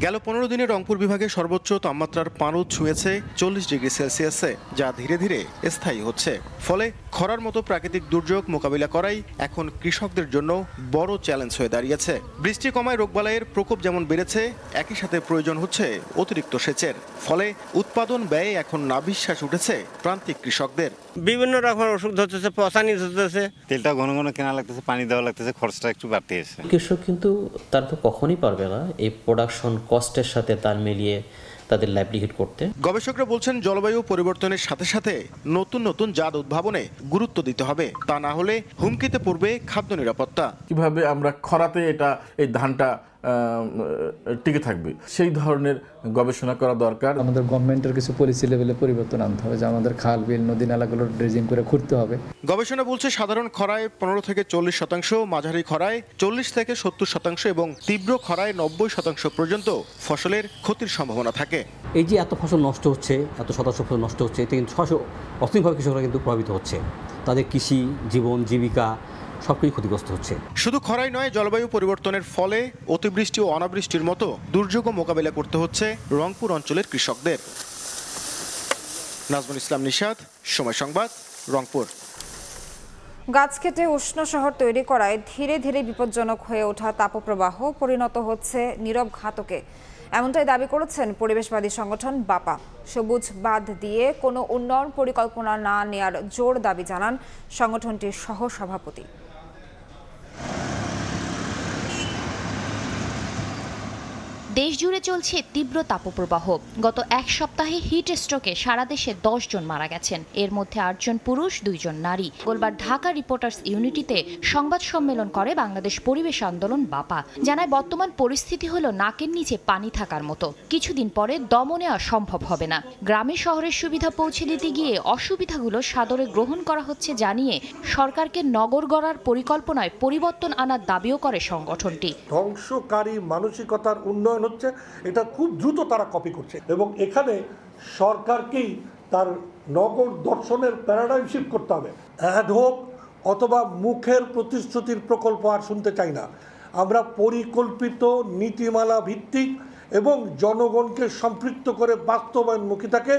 গেল পনেরো দিনে রংপুর বিভাগে সর্বোচ্চ তাপমাত্রার পারদ ছুঁয়েছে চল্লিশ ডিগ্রি সেলসিয়াসে যা ধীরে ধীরে স্থায়ী হচ্ছে ফলে খরার মতো প্রাকৃতিক দুর্যোগ মোকাবিলা করাই এখন কৃষকদের জন্য বড় চ্যালেঞ্জ হয়ে দাঁড়িয়েছে বৃষ্টি কমায় রোগবালাইয়ের প্রকোপ যেমন বেড়েছে একই সাথে প্রয়োজন হচ্ছে অতিরিক্ত সেচের ফলে উৎপাদন ব্যয়ে এখন বিশ্বাস উঠেছে প্রান্তিক কৃষকদের বিভিন্ন রকমের ওষুধ ধরতেছে পচানি ধরতেছে তেলটা ঘন ঘন কেনা লাগতেছে পানি দেওয়া লাগতেছে খরচটা একটু বাড়তে এসে কৃষক কিন্তু তার তো কখনই পারবে না এই প্রোডাকশন কস্টের সাথে তাল মিলিয়ে তাদের লাইভলিহুড করতে গবেষকরা বলছেন জলবায়ু পরিবর্তনের সাথে সাথে নতুন নতুন জাত উদ্ভাবনে গুরুত্ব দিতে হবে তা না হলে হুমকিতে পড়বে খাদ্য নিরাপত্তা কিভাবে আমরা খরাতে এটা এই ধানটা টিকে থাকবে সেই ধরনের গবেষণা করা দরকার আমাদের গভর্নমেন্টের কিছু পলিসি লেভেলে পরিবর্তন আনতে হবে যে আমাদের খাল বিল নদী নালাগুলো ড্রেজিং করে খুঁড়তে হবে গবেষণা বলছে সাধারণ খরায় পনেরো থেকে চল্লিশ শতাংশ মাঝারি খরায় চল্লিশ থেকে সত্তর শতাংশ এবং তীব্র খরায় নব্বই শতাংশ পর্যন্ত ফসলের ক্ষতির সম্ভাবনা থাকে এই যে এত ফসল নষ্ট হচ্ছে এত শতাংশ ফসল নষ্ট হচ্ছে এতে কিন্তু অসীমভাবে কৃষকরা কিন্তু প্রভাবিত হচ্ছে তাদের কৃষি জীবন জীবিকা সবকিছু ক্ষতিগ্রস্ত হচ্ছে শুধু খরাই নয় জলবায়ু পরিবর্তনের ফলে অতিবৃষ্টি ও অনাবৃষ্টির মতো দুর্যোগ মোকাবেলা করতে হচ্ছে রংপুর অঞ্চলের কৃষকদের নাজমুল ইসলাম নিষাদ সময় সংবাদ রংপুর গাছ কেটে উষ্ণ শহর তৈরি করায় ধীরে ধীরে বিপজ্জনক হয়ে ওঠা তাপপ্রবাহ পরিণত হচ্ছে নীরব ঘাতকে এমনটাই দাবি করেছেন পরিবেশবাদী সংগঠন বাপা সবুজ বাদ দিয়ে কোনো উন্নয়ন পরিকল্পনা না নেয়ার জোর দাবি জানান সংগঠনটির সহসভাপতি দেশজুড়ে চলছে তীব্র তাপপ্রবাহ গত এক সপ্তাহে হিট স্ট্রোকে সারা দেশে দশ জন মারা গেছেন এর মধ্যে আটজন পুরুষ দুইজন নারী গোলবার ঢাকা রিপোর্টার্স ইউনিটিতে সংবাদ সম্মেলন করে বাংলাদেশ পরিবেশ আন্দোলন বাপা জানায় বর্তমান পরিস্থিতি হলো নাকের নিচে পানি থাকার মতো কিছুদিন পরে দমনে সম্ভব হবে না গ্রামে শহরের সুবিধা পৌঁছে দিতে গিয়ে অসুবিধাগুলো সাদরে গ্রহণ করা হচ্ছে জানিয়ে সরকারকে নগর গড়ার পরিকল্পনায় পরিবর্তন আনার দাবিও করে সংগঠনটি ধ্বংসকারী মানসিকতার উন্নয়ন হচ্ছে এটা খুব দ্রুত তারা কপি করছে এবং এখানে সরকারকেই তার নগর দর্শনের প্যারাডাইম শিফট করতে হবে অ্যাডহোক অথবা মুখের প্রতিশ্রুতির প্রকল্প আর শুনতে চাই না আমরা পরিকল্পিত নীতিমালা ভিত্তিক এবং জনগণকে সম্পৃক্ত করে বাস্তবায়নমুখী তাকে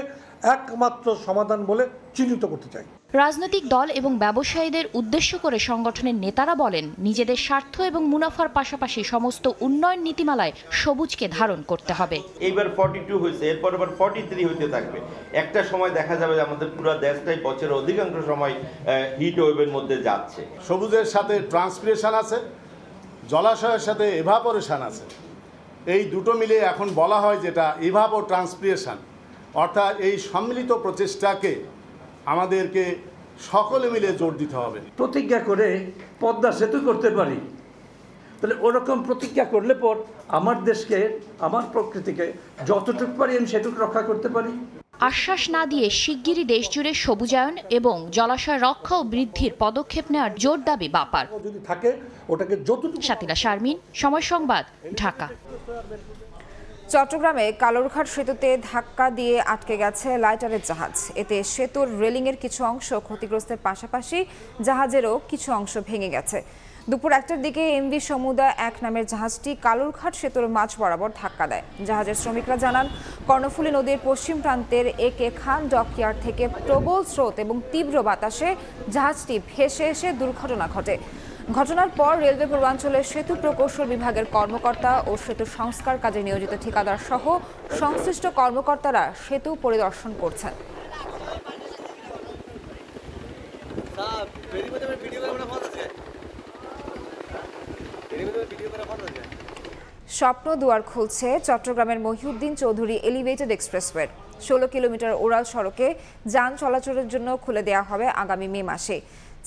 একমাত্র সমাধান বলে চিহ্নিত করতে চাই রাজনৈতিক দল এবং ব্যবসায়ীদের উদ্দেশ্য করে সংগঠনের নেতারা বলেন নিজেদের স্বার্থ এবং মুনাফার পাশাপাশি সমস্ত উন্নয়ন নীতিমালায় সবুজকে ধারণ করতে হবে এইবার ফর্টি টু হয়েছে এরপর আবার ফর্টি থ্রি হইতে থাকবে একটা সময় দেখা যাবে আমাদের পুরো দেশটাই বছরের অধিকাংশ সময় হিট ওয়েভের মধ্যে যাচ্ছে সবুজের সাথে ট্রান্সপিরেশন আছে জলাশয়ের সাথে এভাপোরেশন আছে এই দুটো মিলে এখন বলা হয় যেটা ইভাপ ও ট্রান্সপিরেশন অর্থাৎ এই সম্মিলিত প্রচেষ্টাকে আমাদেরকে সকলে মিলে জোর দিতে হবে প্রতিজ্ঞা করে পদ্মা সেতু করতে পারি তাহলে ওরকম প্রতিজ্ঞা করলে পর আমার দেশকে আমার প্রকৃতিকে যতটুকু পারি আমি সেটুকু রক্ষা করতে পারি আশ্বাস না দিয়ে শিগগিরই দেশজুড়ে সবুজায়ন এবং জলাশয় রক্ষা ও বৃদ্ধির পদক্ষেপ নেওয়ার জোর দাবি বাপার যদি থাকে ওটাকে যতটুকু শারমিন সময় সংবাদ ঢাকা চট্টগ্রামে কালোরঘাট সেতুতে ধাক্কা দিয়ে আটকে গেছে লাইটারের জাহাজ এতে সেতুর রেলিংয়ের কিছু অংশ ক্ষতিগ্রস্তের পাশাপাশি জাহাজেরও কিছু অংশ ভেঙে গেছে দুপুর একটার দিকে এমভি সমুদা এক নামের জাহাজটি কালুরঘাট সেতুর মাছ বরাবর ধাক্কা দেয় জাহাজের শ্রমিকরা জানান কর্ণফুলী নদীর পশ্চিম প্রান্তের একে খান ডকইয়ার্ড থেকে প্রবল স্রোত এবং তীব্র বাতাসে জাহাজটি ভেসে এসে দুর্ঘটনা ঘটে ঘটনার পর রেলওয়ে পূর্বাঞ্চলের সেতু প্রকৌশল বিভাগের কর্মকর্তা ও সেতু সংস্কার কাজে নিয়োজিত ঠিকাদার সহ সংশ্লিষ্ট কর্মকর্তারা সেতু পরিদর্শন করছেন স্বপ্ন দুয়ার খুলছে চট্টগ্রামের মহিউদ্দিন চৌধুরী এলিভেটেড এক্সপ্রেসওয়ে ষোলো কিলোমিটার ওরাল সড়কে যান চলাচলের জন্য খুলে দেওয়া হবে আগামী মে মাসে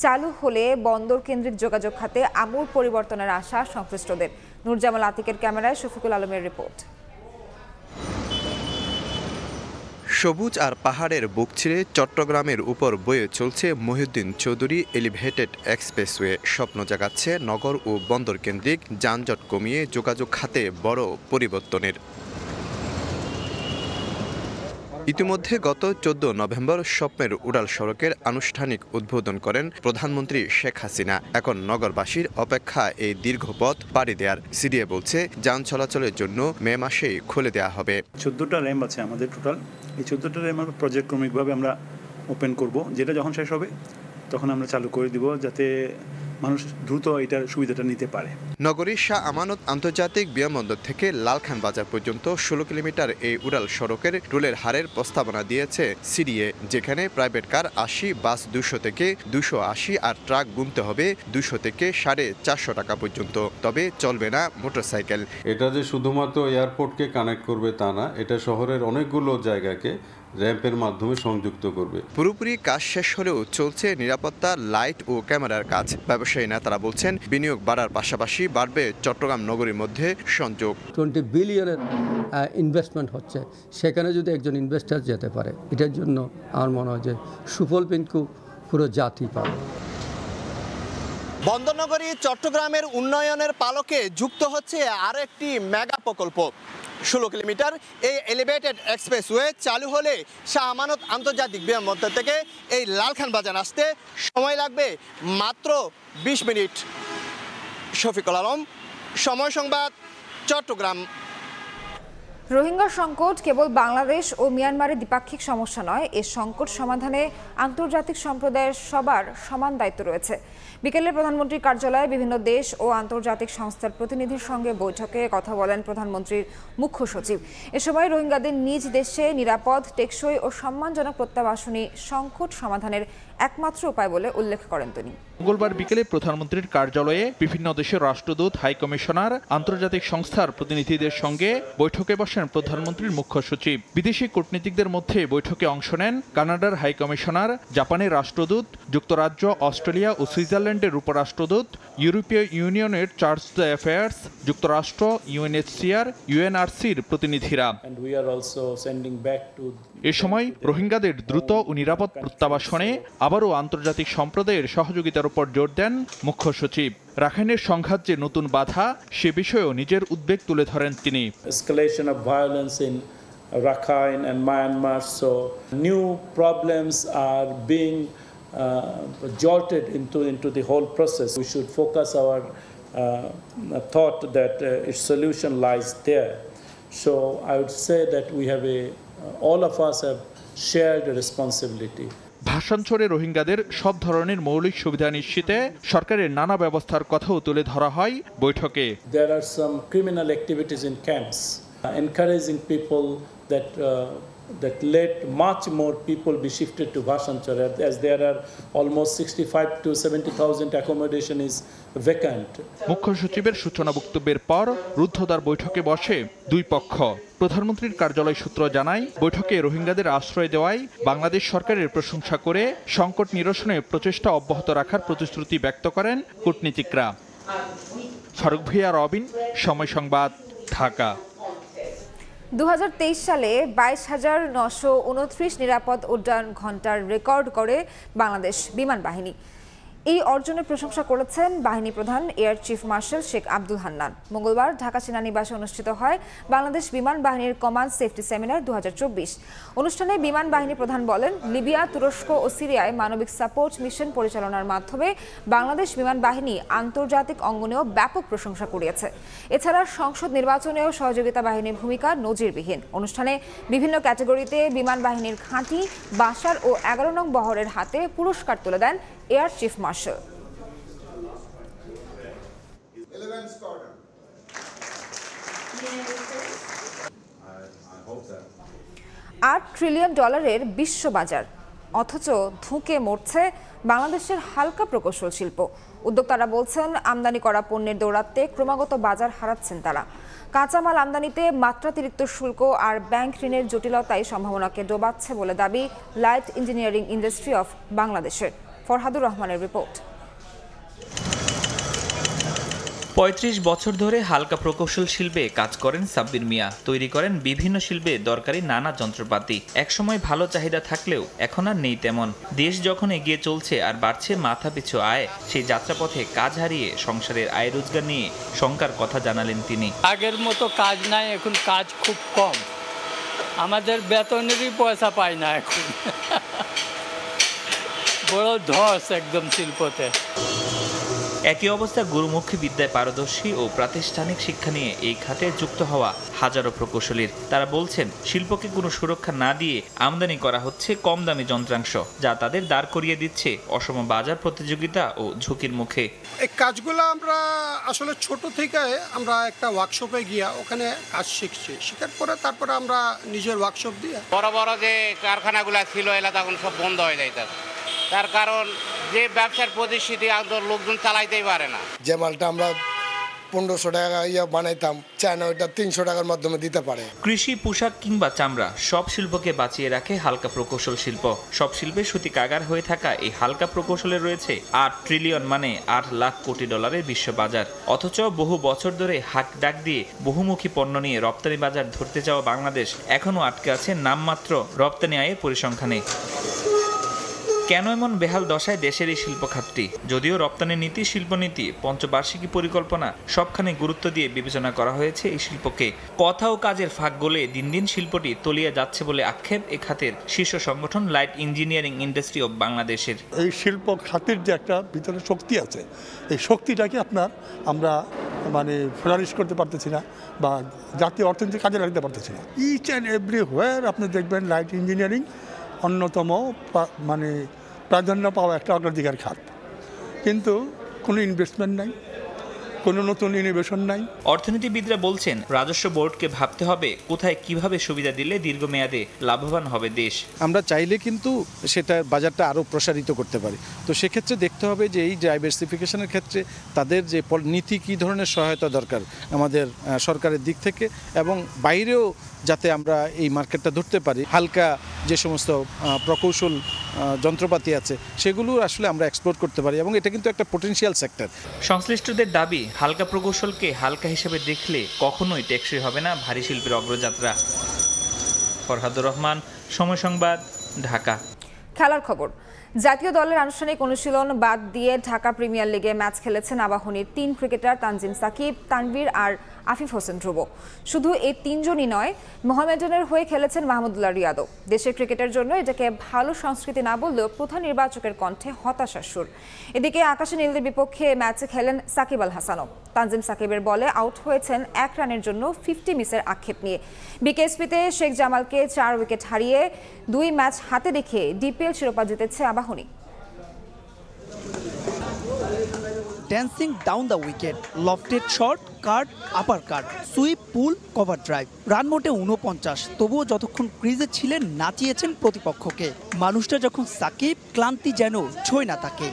চালু হলে বন্দর কেন্দ্রিক যোগাযোগ খাতে আমূল পরিবর্তনের আশা সংশ্লিষ্টদের নুরজামাল আতিকের ক্যামেরায় শফিকুল আলমের রিপোর্ট সবুজ আর পাহাড়ের বুক ছিঁড়ে চট্টগ্রামের উপর বয়ে চলছে মহিউদ্দিন চৌধুরী এলিভেটেড এক্সপ্রেসওয়ে স্বপ্ন জাগাচ্ছে নগর ও বন্দর কেন্দ্রিক যানজট কমিয়ে যোগাযোগ খাতে বড় পরিবর্তনের ইতিমধ্যে গত চোদ্দ নভেম্বর স্বপ্নের উড়াল সড়কের আনুষ্ঠানিক উদ্বোধন করেন প্রধানমন্ত্রী শেখ হাসিনা এখন নগরবাসীর অপেক্ষা এই দীর্ঘ পথ পাড়ি দেয়ার সিডিএ বলছে যান চলাচলের জন্য মে মাসেই খুলে দেওয়া হবে চোদ্দোটা র্যাম্প আছে আমাদের টোটাল এই চোদ্দোটা র্যাম্প আমরা প্রজেক্টক্রমিকভাবে আমরা ওপেন করব যেটা যখন শেষ হবে তখন আমরা চালু করে দিব যাতে মানুষ দ্রুত এটার সুবিধাটা নিতে পারে নগরীর শাহ আমানত আন্তর্জাতিক বিমানবন্দর থেকে লালখান বাজার পর্যন্ত ষোলো কিলোমিটার এই উড়াল সড়কের টুলের হারের প্রস্তাবনা দিয়েছে সিডিএ যেখানে প্রাইভেট কার আশি বাস দুশো থেকে দুশো আশি আর ট্রাক গুনতে হবে দুশো থেকে সাড়ে চারশো টাকা পর্যন্ত তবে চলবে না মোটরসাইকেল এটা যে শুধুমাত্র এয়ারপোর্টকে কানেক্ট করবে তা না এটা শহরের অনেকগুলো জায়গাকে র্যাম্পের মাধ্যমে সংযুক্ত করবে পুরোপুরি কাজ শেষ হলেও চলছে নিরাপত্তা লাইট ও ক্যামেরার কাজ ব্যবসায়ী নেতারা বলছেন বিনিয়োগ বাড়ার পাশাপাশি বাড়বে চট্টগ্রাম নগরীর মধ্যে সংযোগ টোয়েন্টি বিলিয়নের ইনভেস্টমেন্ট হচ্ছে সেখানে যদি একজন ইনভেস্টার যেতে পারে এটার জন্য আমার মনে হয় যে সুফল পিনকু পুরো জাতি পাবে বন্দরনগরী চট্টগ্রামের উন্নয়নের পালকে যুক্ত হচ্ছে আর একটি মেগা প্রকল্প ষোলো কিলোমিটার এই এলিভেটেড এক্সপ্রেসওয়ে চালু হলে শাহ আমানত আন্তর্জাতিক বিমানবন্দর থেকে এই লালখান বাজার আসতে সময় লাগবে মাত্র ২০ মিনিট শফিকুল আলম সময় সংবাদ চট্টগ্রাম রোহিঙ্গা সংকট কেবল বাংলাদেশ ও মিয়ানমারের দ্বিপাক্ষিক সমস্যা নয় এ সংকট সমাধানে আন্তর্জাতিক সম্প্রদায়ের সবার সমান দায়িত্ব রয়েছে বিকেলে প্রধানমন্ত্রীর কার্যালয়ে বিভিন্ন দেশ ও আন্তর্জাতিক সংস্থার প্রতিনিধির সঙ্গে বৈঠকে কথা বলেন প্রধানমন্ত্রীর মুখ্য সচিব এ সময় রোহিঙ্গাদের নিজ দেশে নিরাপদ টেকসই ও সম্মানজনক প্রত্যাবাসনী সংকট সমাধানের একমাত্র উপায় বলে উল্লেখ করেন তিনি মঙ্গলবার বিকেলে প্রধানমন্ত্রীর কার্যালয়ে বিভিন্ন দেশের রাষ্ট্রদূত হাই কমিশনার আন্তর্জাতিক সংস্থার প্রতিনিধিদের সঙ্গে বৈঠকে বসেন প্রধানমন্ত্রীর মুখ্য সচিব বিদেশি কূটনীতিকদের মধ্যে বৈঠকে অংশ নেন কানাডার হাই কমিশনার জাপানের রাষ্ট্রদূত যুক্তরাজ্য অস্ট্রেলিয়া ও সুইজারল্যান্ড পোল্যান্ডের উপরাষ্ট্রদূত ইউরোপীয় ইউনিয়নের চার্জ দ্য অ্যাফেয়ার্স যুক্তরাষ্ট্র ইউএনএসসিআর ইউএনআরসির প্রতিনিধিরা এ সময় রোহিঙ্গাদের দ্রুত ও নিরাপদ প্রত্যাবাসনে আবারও আন্তর্জাতিক সম্প্রদায়ের সহযোগিতার উপর জোর দেন মুখ্য সচিব রাখাইনের সংঘাত যে নতুন বাধা সে বিষয়েও নিজের উদ্বেগ তুলে ধরেন তিনি Rakhine and Myanmar. So new problems are being uh, jolted into, into the whole process. We should focus our uh, thought that uh, its solution lies there. So I would say that we have a, uh, all of us have shared responsibility. ভাষাঞ্চরে রোহিঙ্গাদের সব ধরনের মৌলিক সুবিধা নিশ্চিতে সরকারের নানা ব্যবস্থার কথাও তুলে ধরা হয় বৈঠকে There are some criminal activities in camps, uh, encouraging people that uh, that let much more people be shifted to Bhasanchar as there are almost 65 to 70,000 accommodation is vacant. মুখ্য সচিবের সূচনা বক্তব্যের পর রুদ্ধদ্বার বৈঠকে বসে দুই পক্ষ প্রধানমন্ত্রীর কার্যালয় সূত্র জানায় বৈঠকে রোহিঙ্গাদের আশ্রয় দেওয়ায় বাংলাদেশ সরকারের প্রশংসা করে সংকট নিরসনে প্রচেষ্টা অব্যাহত রাখার প্রতিশ্রুতি ব্যক্ত করেন কূটনীতিকরা ফারুক ভুইয়া রবিন সময় সংবাদ ঢাকা দু সালে বাইশ হাজার নশো উনত্রিশ নিরাপদ উড্ডয়ন ঘন্টার রেকর্ড করে বাংলাদেশ বিমান বাহিনী এই অর্জনের প্রশংসা করেছেন বাহিনী প্রধান air chief marshal Sheikh Abdul Hannan মঙ্গলবার ঢাকা সেনানিবাসে অনুষ্ঠিত হয় বাংলাদেশ বিমান বাহিনীর কমান্ড সেফটি সেমিনার দু অনুষ্ঠানে বিমান বাহিনী প্রধান বলেন লিবিয়া তুরস্ক ও সিরিয়ায় মানবিক সাপোর্ট মিশন পরিচালনার মাধ্যমে বাংলাদেশ বিমান বাহিনী আন্তর্জাতিক অঙ্গনেও ব্যাপক প্রশংসা করিয়েছে এছাড়া সংসদ নির্বাচনেও সহযোগিতা বাহিনীর ভূমিকা নজিরবিহীন অনুষ্ঠানে বিভিন্ন ক্যাটাগরিতে বিমান বাহিনীর খাঁটি বাসার ও এগারো নং বহরের হাতে পুরস্কার তুলে দেন এয়ার চিফ মার্শাল আট ট্রিলিয়ন ডলারের বিশ্ব বাজার অথচ ধুঁকে মরছে বাংলাদেশের হালকা প্রকৌশল শিল্প উদ্যোক্তারা বলছেন আমদানি করা পণ্যের দৌরাত্মে ক্রমাগত বাজার হারাচ্ছেন তারা কাঁচামাল আমদানিতে মাত্রাতিরিক্ত শুল্ক আর ব্যাংক ঋণের জটিলতাই সম্ভাবনাকে ডোবাচ্ছে বলে দাবি লাইট ইঞ্জিনিয়ারিং ইন্ডাস্ট্রি অফ বাংলাদেশের ফরহাদুর রহমানের রিপোর্ট পঁয়ত্রিশ বছর ধরে হালকা প্রকৌশল শিল্পে কাজ করেন সাব্বির মিয়া তৈরি করেন বিভিন্ন শিল্পে দরকারি নানা যন্ত্রপাতি একসময় ভালো চাহিদা থাকলেও এখন আর নেই তেমন দেশ যখন এগিয়ে চলছে আর বাড়ছে মাথা পিছু আয় সেই যাত্রাপথে কাজ হারিয়ে সংসারের আয় রোজগার নিয়ে শঙ্কার কথা জানালেন তিনি আগের মতো কাজ নাই এখন কাজ খুব কম আমাদের বেতনেরই পয়সা পায় না এখন বড় ধস একদম শিল্পতে একই অবস্থা গুরুমুখী বিদ্যায় পারদর্শী ও প্রাতিষ্ঠানিক শিক্ষা নিয়ে এই খাতে যুক্ত হওয়া হাজারো প্রকৌশলীর তারা বলছেন শিল্পকে কোনো সুরক্ষা না দিয়ে আমদানি করা হচ্ছে কম দামি যন্ত্রাংশ যা তাদের দাঁড় করিয়ে দিচ্ছে অসম বাজার প্রতিযোগিতা ও ঝুঁকির মুখে এই কাজগুলো আমরা আসলে ছোট থেকে আমরা একটা ওয়ার্কশপে গিয়া ওখানে কাজ শিখছি শেখার পরে তারপরে আমরা নিজের ওয়ার্কশপ দিয়ে বড় বড় যে কারখানাগুলো ছিল এলাকা তখন সব বন্ধ হয়ে যায় তার তার কারণ যে ব্যবসার প্রতিশ্রুতি আদর লোকজন চালাইতেই পারে না যে মালটা আমরা পনেরোশো টাকা ইয়ে বানাইতাম চায়না ওইটা তিনশো টাকার মাধ্যমে দিতে পারে কৃষি পোশাক কিংবা চামড়া সব শিল্পকে বাঁচিয়ে রাখে হালকা প্রকৌশল শিল্প সব শিল্পে সুতি কাগার হয়ে থাকা এই হালকা প্রকৌশলে রয়েছে আট ট্রিলিয়ন মানে আট লাখ কোটি ডলারের বিশ্ব বাজার অথচ বহু বছর ধরে হাক ডাক দিয়ে বহুমুখী পণ্য নিয়ে রপ্তানি বাজার ধরতে যাওয়া বাংলাদেশ এখনও আটকে আছে নামমাত্র রপ্তানি আয়ের পরিসংখ্যানে কেন এমন বেহাল দশায় দেশের এই শিল্পখাতটি যদিও রপ্তানি নীতি শিল্পনীতি পঞ্চবার্ষিকী পরিকল্পনা সবখানে গুরুত্ব দিয়ে বিবেচনা করা হয়েছে এই শিল্পকে কথা ও কাজের ফাঁক গলে দিন দিন শিল্পটি তলিয়ে যাচ্ছে বলে আক্ষেপ এ খাতের শীর্ষ সংগঠন লাইট ইঞ্জিনিয়ারিং ইন্ডাস্ট্রি অব বাংলাদেশের এই শিল্প খাতের যে একটা ভিতরে শক্তি আছে এই শক্তিটাকে আপনার আমরা মানে ফ্লারিশ করতে পারতেছি না বা জাতীয় অর্থনীতি কাজে লাগতে পারতেছি না ইচ অ্যান্ড হোয়ার আপনি দেখবেন লাইট ইঞ্জিনিয়ারিং অন্যতম মানে প্রাধান্য পাওয়া একটা অগ্রাধিকার খাত কিন্তু কোনো ইনভেস্টমেন্ট নাই কোনো নতুন ইনোভেশন নাই অর্থনীতিবিদরা বলছেন রাজস্ব বোর্ডকে ভাবতে হবে কোথায় কিভাবে সুবিধা দিলে দীর্ঘমেয়াদে লাভবান হবে দেশ আমরা চাইলে কিন্তু সেটা বাজারটা আরও প্রসারিত করতে পারি তো সেক্ষেত্রে দেখতে হবে যে এই ডাইভার্সিফিকেশনের ক্ষেত্রে তাদের যে নীতি কী ধরনের সহায়তা দরকার আমাদের সরকারের দিক থেকে এবং বাইরেও যাতে আমরা এই মার্কেটটা ধরতে পারি হালকা যে সমস্ত প্রকৌশল যন্ত্রপাতি আছে সেগুলো আসলে আমরা এক্সপ্লোর করতে পারি এবং এটা কিন্তু একটা পোটেন্সিয়াল সেক্টর সংশ্লিষ্টদের দাবি হালকা প্রকৌশলকে হালকা হিসেবে দেখলে কখনোই টেকসই হবে না ভারী শিল্পের অগ্রযাত্রা ফরহাদুর রহমান সময় সংবাদ ঢাকা খেলার খবর জাতীয় দলের আনুষ্ঠানিক অনুশীলন বাদ দিয়ে ঢাকা প্রিমিয়ার লিগে ম্যাচ খেলেছেন আবাহনীর তিন ক্রিকেটার তানজিম সাকিব তানভীর আর আফিফ হোসেন ধ্রুব শুধু এই তিনজনই নয় মোহামেডানের হয়ে খেলেছেন মাহমুদুল্লাহ রিয়াদও দেশের ক্রিকেটের জন্য এটাকে ভালো সংস্কৃতি না বললেও প্রধান নির্বাচকের কণ্ঠে হতাশার সুর এদিকে আকাশে নীলদের বিপক্ষে ম্যাচে খেলেন সাকিব আল হাসানও তানজিম সাকিবের বলে আউট হয়েছেন এক রানের জন্য ফিফটি মিসের আক্ষেপ নিয়ে বিকেএসপিতে শেখ জামালকে চার উইকেট হারিয়ে দুই ম্যাচ হাতে রেখে ডিপিএল শিরোপা জিতেছে Abahani dancing down the wicket lofted shot cut upper cut sweep pull cover drive run মোটে উনপঞ্চাশ তবুও যতক্ষণ ক্রিজে ছিলেন নাচিয়েছেন প্রতিপক্ষকে মানুষটা যখন সাকিব ক্লান্তি যেন ছয় না তাকে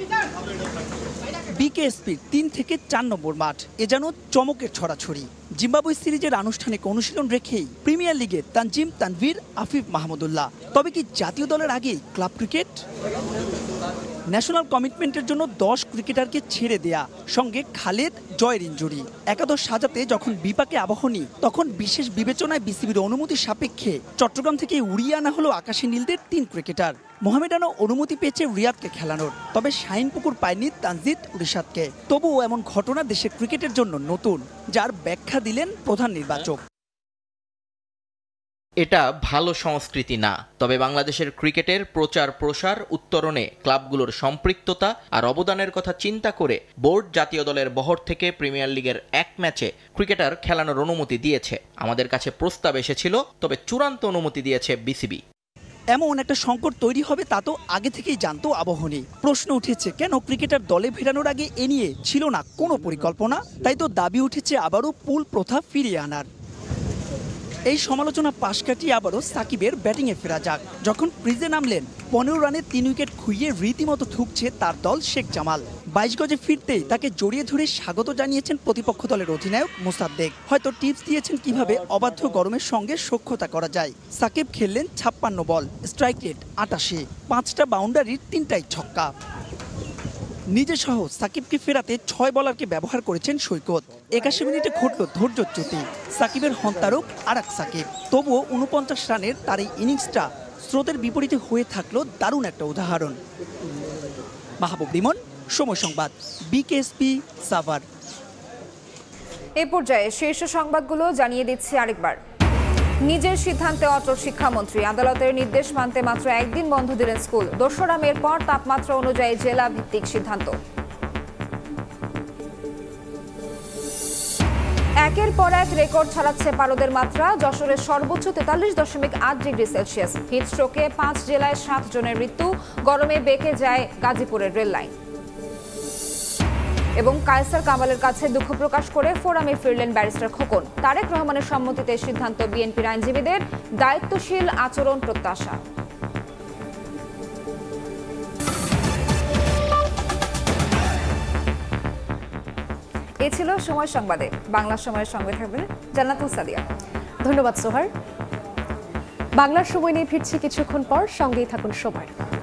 বিকেএসপির তিন থেকে চার নম্বর মাঠ এ যেন চমকের ছড়াছড়ি জিম্বাবুই সিরিজের আনুষ্ঠানিক অনুশীলন রেখেই প্রিমিয়ার লিগে তানজিম তানভীর আফিফ মাহমুদুল্লাহ তবে কি জাতীয় দলের আগেই ক্লাব ক্রিকেট ন্যাশনাল কমিটমেন্টের জন্য দশ ক্রিকেটারকে ছেড়ে দেয়া সঙ্গে খালেদ জয়ের ইঞ্জুরি একাদশ সাজাতে যখন বিপাকে আবাহনী তখন বিশেষ বিবেচনায় বিসিবির অনুমতি সাপেক্ষে চট্টগ্রাম থেকে উড়িয়ে আনা হলো আকাশি নীলদের তিন ক্রিকেটার মোহামেডানও অনুমতি পেয়েছে রিয়াদকে খেলানোর তবে শাহিনপুকুর পায়নি তানজিদ উড়িষাদকে তবুও এমন ঘটনা দেশের ক্রিকেটের জন্য নতুন যার ব্যাখ্যা দিলেন প্রধান নির্বাচক এটা ভালো সংস্কৃতি না তবে বাংলাদেশের ক্রিকেটের প্রচার প্রসার উত্তরণে ক্লাবগুলোর সম্পৃক্ততা আর অবদানের কথা চিন্তা করে বোর্ড জাতীয় দলের বহর থেকে প্রিমিয়ার লিগের এক ম্যাচে ক্রিকেটার খেলানোর অনুমতি দিয়েছে আমাদের কাছে প্রস্তাব এসেছিল তবে চূড়ান্ত অনুমতি দিয়েছে বিসিবি এমন একটা সংকট তৈরি হবে তা তো আগে থেকেই জানতো আবহনী প্রশ্ন উঠেছে কেন ক্রিকেটার দলে ফেরানোর আগে এ নিয়ে ছিল না কোনো পরিকল্পনা তাই তো দাবি উঠেছে আবারও পুল প্রথা ফিরিয়ে আনার এই সমালোচনা পাশ কাটিয়ে আবারও সাকিবের ব্যাটিংয়ে ফেরা যাক যখন ফ্রিজে নামলেন পনেরো রানে তিন উইকেট খুইয়ে রীতিমতো থুকছে তার দল শেখ জামাল বাইশ গজে ফিরতেই তাকে জড়িয়ে ধরে স্বাগত জানিয়েছেন প্রতিপক্ষ দলের অধিনায়ক মোসাদ্দেক হয়তো টিপস দিয়েছেন কিভাবে অবাধ্য গরমের সঙ্গে সক্ষতা করা যায় সাকিব খেললেন ছাপ্পান্ন বল স্ট্রাইক রেট আটাশি পাঁচটা বাউন্ডারির তিনটাই ছক্কা নিজেসহ সাকিবকে ফেরাতে ছয় বলারকে ব্যবহার করেছেন সৈকত একাশি মিনিটে ঘটল চ্যুতি সাকিবের হন্তারক আর এক সাকিব তবুও উনপঞ্চাশ রানের তার এই ইনিংসটা স্রোতের বিপরীতে হয়ে থাকলো দারুণ একটা উদাহরণ মাহবুব রিমন সময় সংবাদ বিকেএসপি সাভার এ পর্যায়ে শীর্ষ সংবাদগুলো জানিয়ে দিচ্ছি আরেকবার নিজের সিদ্ধান্তে অটল শিক্ষামন্ত্রী আদালতের নির্দেশ মানতে মাত্র একদিন বন্ধ দিলেন স্কুল দোসরা মের পর তাপমাত্রা অনুযায়ী জেলা ভিত্তিক সিদ্ধান্ত একের পর এক রেকর্ড ছাড়াচ্ছে পারদের মাত্রা যশোরের সর্বোচ্চ তেতাল্লিশ দশমিক আট ডিগ্রি সেলসিয়াস হিটস্ট্রোকে পাঁচ জেলায় সাত জনের মৃত্যু গরমে বেঁকে যায় গাজীপুরের রেল লাইন এবং কায়সার কামালের কাছে দুঃখ প্রকাশ করে ফোরামে ফিরলেন ব্যারিস্টার খোকন তারেক রহমানের সম্মতিতে সিদ্ধান্ত বিএনপির আইনজীবীদের দায়িত্বশীল আচরণ প্রত্যাশা এ ছিল সময় সংবাদে বাংলা সময়ের সঙ্গে থাকবেন জান্নাত সাদিয়া ধন্যবাদ সোহার বাংলার সময় নিয়ে ফিরছি কিছুক্ষণ পর সঙ্গেই থাকুন সময়